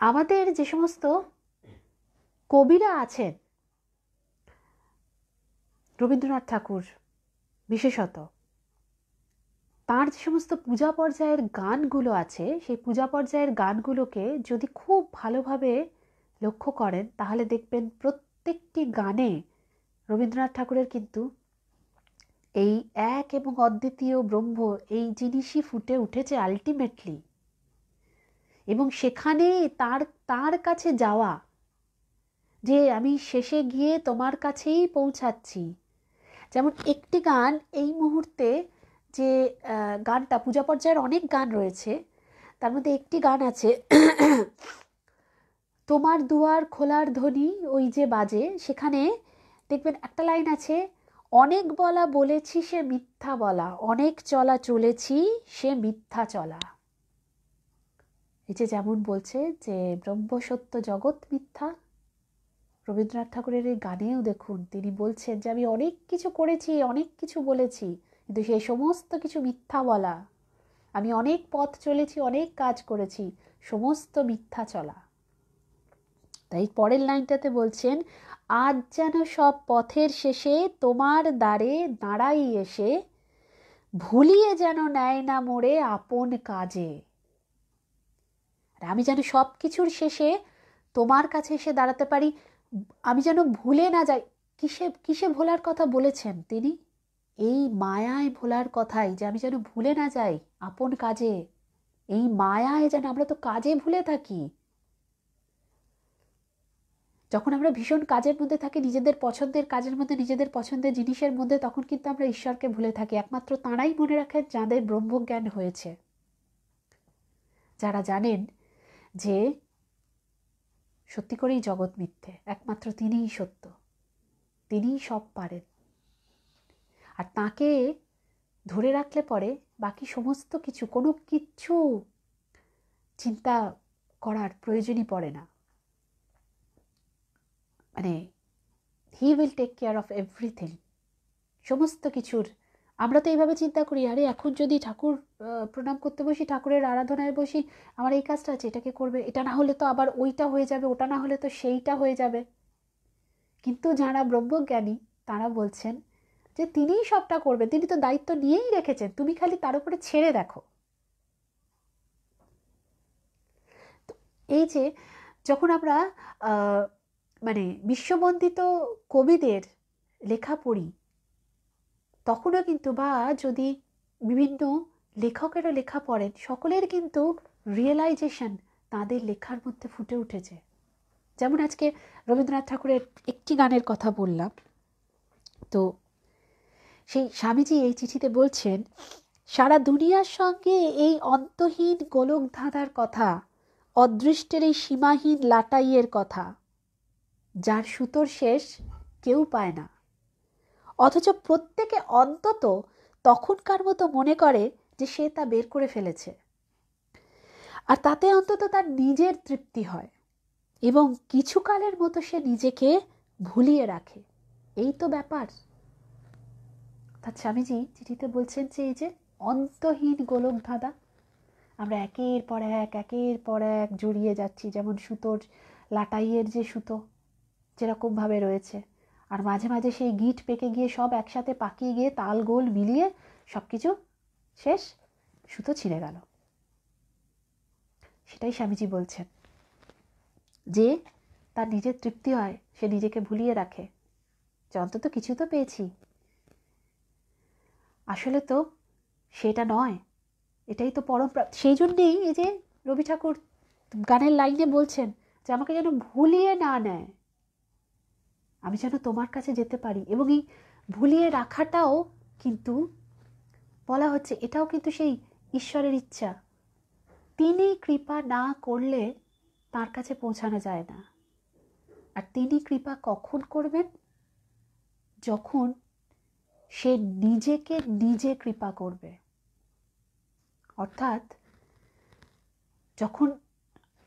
আমাদের যে সমস্ত কবিরা আছেন রবীন্দ্রনাথ ঠাকুর বিশেষত তার যে সমস্ত পূজা পর্যায়ের গানগুলো আছে সেই পূজা পর্যায়ের গানগুলোকে যদি খুব ভালোভাবে লক্ষ্য করেন তাহলে দেখবেন প্রত্যেকটি গানে রবীন্দ্রনাথ ঠাকুরের কিন্তু এই এক এবং অদ্বিতীয় ব্রহ্ম এই জিনিসই ফুটে উঠেছে আলটিমেটলি এবং সেখানে তার তার কাছে যাওয়া যে আমি শেষে গিয়ে তোমার কাছেই পৌঁছাচ্ছি যেমন একটি গান এই মুহূর্তে যে গানটা পূজা পর্যায়ের অনেক গান রয়েছে তার মধ্যে একটি গান আছে তোমার দুয়ার খোলার ধ্বনি ওই যে বাজে সেখানে দেখবেন একটা লাইন আছে অনেক বলা বলেছি সে মিথ্যা বলা অনেক চলা চলেছি সে মিথ্যা চলা এই যে যেমন বলছে যে ব্রহ্মসত্য জগৎ মিথ্যা রবীন্দ্রনাথ ঠাকুরের এই গানেও দেখুন তিনি বলছেন যে আমি অনেক কিছু করেছি অনেক কিছু বলেছি কিন্তু সেই সমস্ত কিছু মিথ্যা বলা আমি অনেক পথ চলেছি অনেক কাজ করেছি সমস্ত মিথ্যা চলা তাই পরের লাইনটাতে বলছেন আজ যেন সব পথের শেষে তোমার দ্বারে দাঁড়াই এসে ভুলিয়ে যেন নেয় না মোড়ে আপন কাজে আর আমি যেন সব কিছুর শেষে তোমার কাছে এসে দাঁড়াতে পারি আমি যেন ভুলে না যাই কিসে কিসে ভোলার কথা বলেছেন তিনি এই মায়ায় ভোলার কথাই যে আমি যেন ভুলে না যাই আপন কাজে এই মায়ায় যেন আমরা তো কাজে ভুলে থাকি যখন আমরা ভীষণ কাজের মধ্যে থাকি নিজেদের পছন্দের কাজের মধ্যে নিজেদের পছন্দের জিনিসের মধ্যে তখন কিন্তু আমরা ঈশ্বরকে ভুলে থাকি একমাত্র তাঁরাই মনে রাখেন যাদের ব্রহ্মজ্ঞান হয়েছে যারা জানেন যে সত্যি করেই জগৎ মিথ্যে একমাত্র তিনিই সত্য তিনিই সব পারেন আর তাকে ধরে রাখলে পরে বাকি সমস্ত কিছু কোনো কিছু চিন্তা করার প্রয়োজনই পড়ে না মানে he will take care of everything সমস্ত কিছুর আমরা তো এইভাবে চিন্তা করি আরে এখন যদি ঠাকুর প্রণাম করতে বসি ঠাকুরের আরাধনায় বসি আমার এই কাজটা আছে এটাকে করবে এটা না হলে তো আবার ওইটা হয়ে যাবে ওটা না হলে তো সেইটা হয়ে যাবে কিন্তু যারা ব্রহ্মজ্ঞানী তারা বলছেন যে তিনিই সবটা করবে তিনি তো দায়িত্ব নিয়েই রেখেছেন তুমি খালি তার উপরে ছেড়ে দেখো এই যে যখন আমরা মানে বিশ্ববন্দিত কবিদের লেখা পড়ি তখনও কিন্তু বা যদি বিভিন্ন লেখকেরও লেখা পড়েন সকলের কিন্তু রিয়েলাইজেশন তাদের লেখার মধ্যে ফুটে উঠেছে যেমন আজকে রবীন্দ্রনাথ ঠাকুরের একটি গানের কথা বললাম তো সেই স্বামীজি এই চিঠিতে বলছেন সারা দুনিয়ার সঙ্গে এই অন্তহীন গোলকধাঁধার কথা অদৃষ্টের এই সীমাহীন লাটাইয়ের কথা যার সুতোর শেষ কেউ পায় না অথচ প্রত্যেকে অন্তত তখনকার মতো মনে করে যে সে তা বের করে ফেলেছে আর তাতে অন্তত তার নিজের তৃপ্তি হয় এবং কিছুকালের মতো সে নিজেকে ভুলিয়ে রাখে এই তো ব্যাপার তার স্বামীজি চিঠিতে বলছেন যে এই যে অন্তহীন গোলক ধাঁধা আমরা একের পর এক একের পর এক জড়িয়ে যাচ্ছি যেমন সুতোর লাটাইয়ের যে সুতো যেরকমভাবে রয়েছে আর মাঝে মাঝে সেই গিট পেকে গিয়ে সব একসাথে পাকিয়ে গিয়ে তাল গোল মিলিয়ে সব কিছু শেষ সুতো ছিঁড়ে গেল সেটাই স্বামীজি বলছেন যে তার নিজের তৃপ্তি হয় সে নিজেকে ভুলিয়ে রাখে যে অন্তত কিছু তো পেয়েছি আসলে তো সেটা নয় এটাই তো পরম্পরা সেই জন্যেই এই যে রবি ঠাকুর গানের লাইনে বলছেন যে আমাকে যেন ভুলিয়ে না নেয় আমি যেন তোমার কাছে যেতে পারি এবং এই ভুলিয়ে রাখাটাও কিন্তু বলা হচ্ছে এটাও কিন্তু সেই ঈশ্বরের ইচ্ছা তিনি কৃপা না করলে তার কাছে পৌঁছানো যায় না আর তিনি কৃপা কখন করবেন যখন সে নিজেকে নিজে কৃপা করবে অর্থাৎ যখন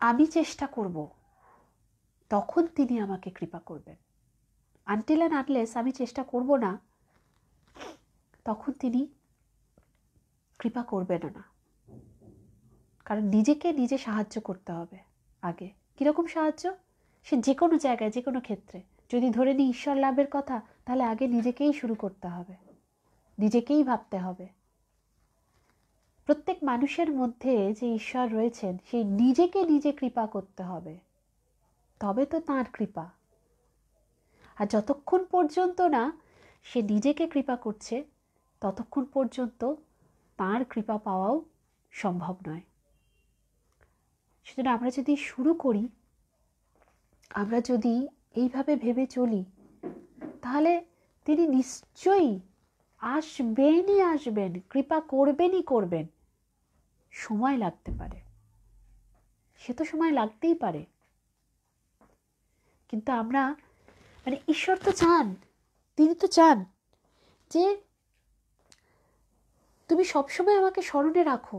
আমি চেষ্টা করব তখন তিনি আমাকে কৃপা করবেন আনটিল অ্যান্ড আনলেস আমি চেষ্টা করব না তখন তিনি কৃপা করবেন না কারণ নিজেকে নিজে সাহায্য করতে হবে আগে কীরকম সাহায্য সে যে কোনো জায়গায় যে কোনো ক্ষেত্রে যদি ধরে নিই ঈশ্বর লাভের কথা তাহলে আগে নিজেকেই শুরু করতে হবে নিজেকেই ভাবতে হবে প্রত্যেক মানুষের মধ্যে যে ঈশ্বর রয়েছেন সেই নিজেকে নিজে কৃপা করতে হবে তবে তো তাঁর কৃপা আর যতক্ষণ পর্যন্ত না সে নিজেকে কৃপা করছে ততক্ষণ পর্যন্ত তার কৃপা পাওয়াও সম্ভব নয় সুতরাং আমরা যদি শুরু করি আমরা যদি এইভাবে ভেবে চলি তাহলে তিনি নিশ্চয়ই আসবেনই আসবেন কৃপা করবেনই করবেন সময় লাগতে পারে সে তো সময় লাগতেই পারে কিন্তু আমরা মানে ঈশ্বর তো চান তিনি তো চান যে তুমি সবসময় আমাকে স্মরণে রাখো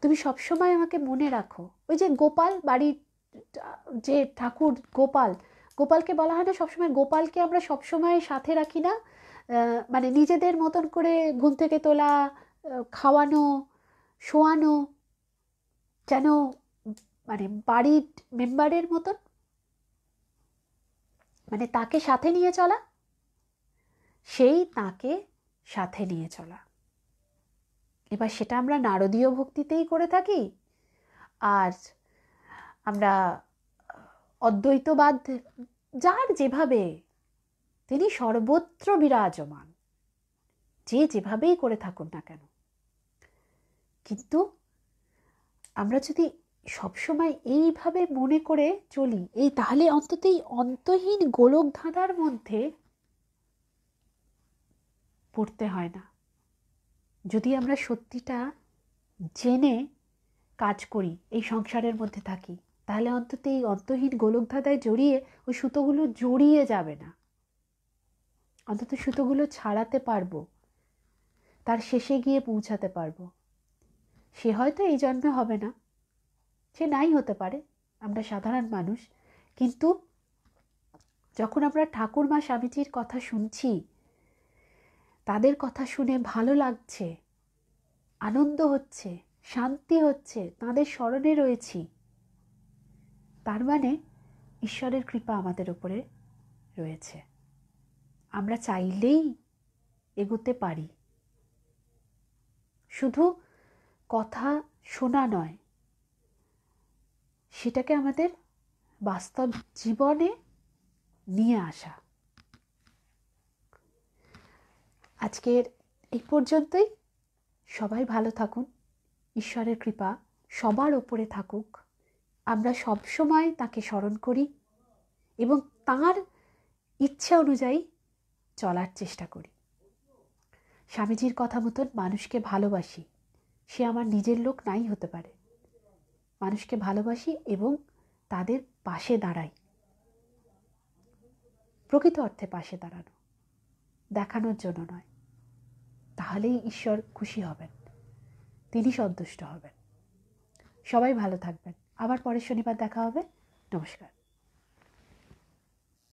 তুমি সবসময় আমাকে মনে রাখো ওই যে গোপাল বাড়ির যে ঠাকুর গোপাল গোপালকে বলা হয় না সবসময় গোপালকে আমরা সবসময় সাথে রাখি না মানে নিজেদের মতন করে ঘুম থেকে তোলা খাওয়ানো শোয়ানো যেন মানে বাড়ির মেম্বারের মতন মানে তাকে সাথে নিয়ে চলা সেই তাকে সাথে নিয়ে চলা এবার সেটা আমরা নারদীয় ভক্তিতেই করে থাকি আর আমরা অদ্বৈতবাদ যার যেভাবে তিনি সর্বত্র বিরাজমান যে যেভাবেই করে থাকুন না কেন কিন্তু আমরা যদি সবসময় এইভাবে মনে করে চলি এই তাহলে অন্তত এই অন্তহীন গোলক ধাঁধার মধ্যে পড়তে হয় না যদি আমরা সত্যিটা জেনে কাজ করি এই সংসারের মধ্যে থাকি তাহলে অন্তত এই অন্তহীন গোলকধাঁধায় জড়িয়ে ওই সুতোগুলো জড়িয়ে যাবে না অন্তত সুতোগুলো ছাড়াতে পারবো তার শেষে গিয়ে পৌঁছাতে পারবো সে হয়তো এই জন্মে হবে না সে নাই হতে পারে আমরা সাধারণ মানুষ কিন্তু যখন আমরা ঠাকুরমা স্বামীজির কথা শুনছি তাদের কথা শুনে ভালো লাগছে আনন্দ হচ্ছে শান্তি হচ্ছে তাদের স্মরণে রয়েছি তার মানে ঈশ্বরের কৃপা আমাদের ওপরে রয়েছে আমরা চাইলেই এগোতে পারি শুধু কথা শোনা নয় সেটাকে আমাদের বাস্তব জীবনে নিয়ে আসা আজকের এই পর্যন্তই সবাই ভালো থাকুন ঈশ্বরের কৃপা সবার ওপরে থাকুক আমরা সব সময় তাকে স্মরণ করি এবং তার ইচ্ছা অনুযায়ী চলার চেষ্টা করি স্বামীজির কথা মতন মানুষকে ভালোবাসি সে আমার নিজের লোক নাই হতে পারে মানুষকে ভালোবাসি এবং তাদের পাশে দাঁড়াই প্রকৃত অর্থে পাশে দাঁড়ানো দেখানোর জন্য নয় তাহলেই ঈশ্বর খুশি হবেন তিনি সন্তুষ্ট হবেন সবাই ভালো থাকবেন আবার পরের শনিবার দেখা হবে নমস্কার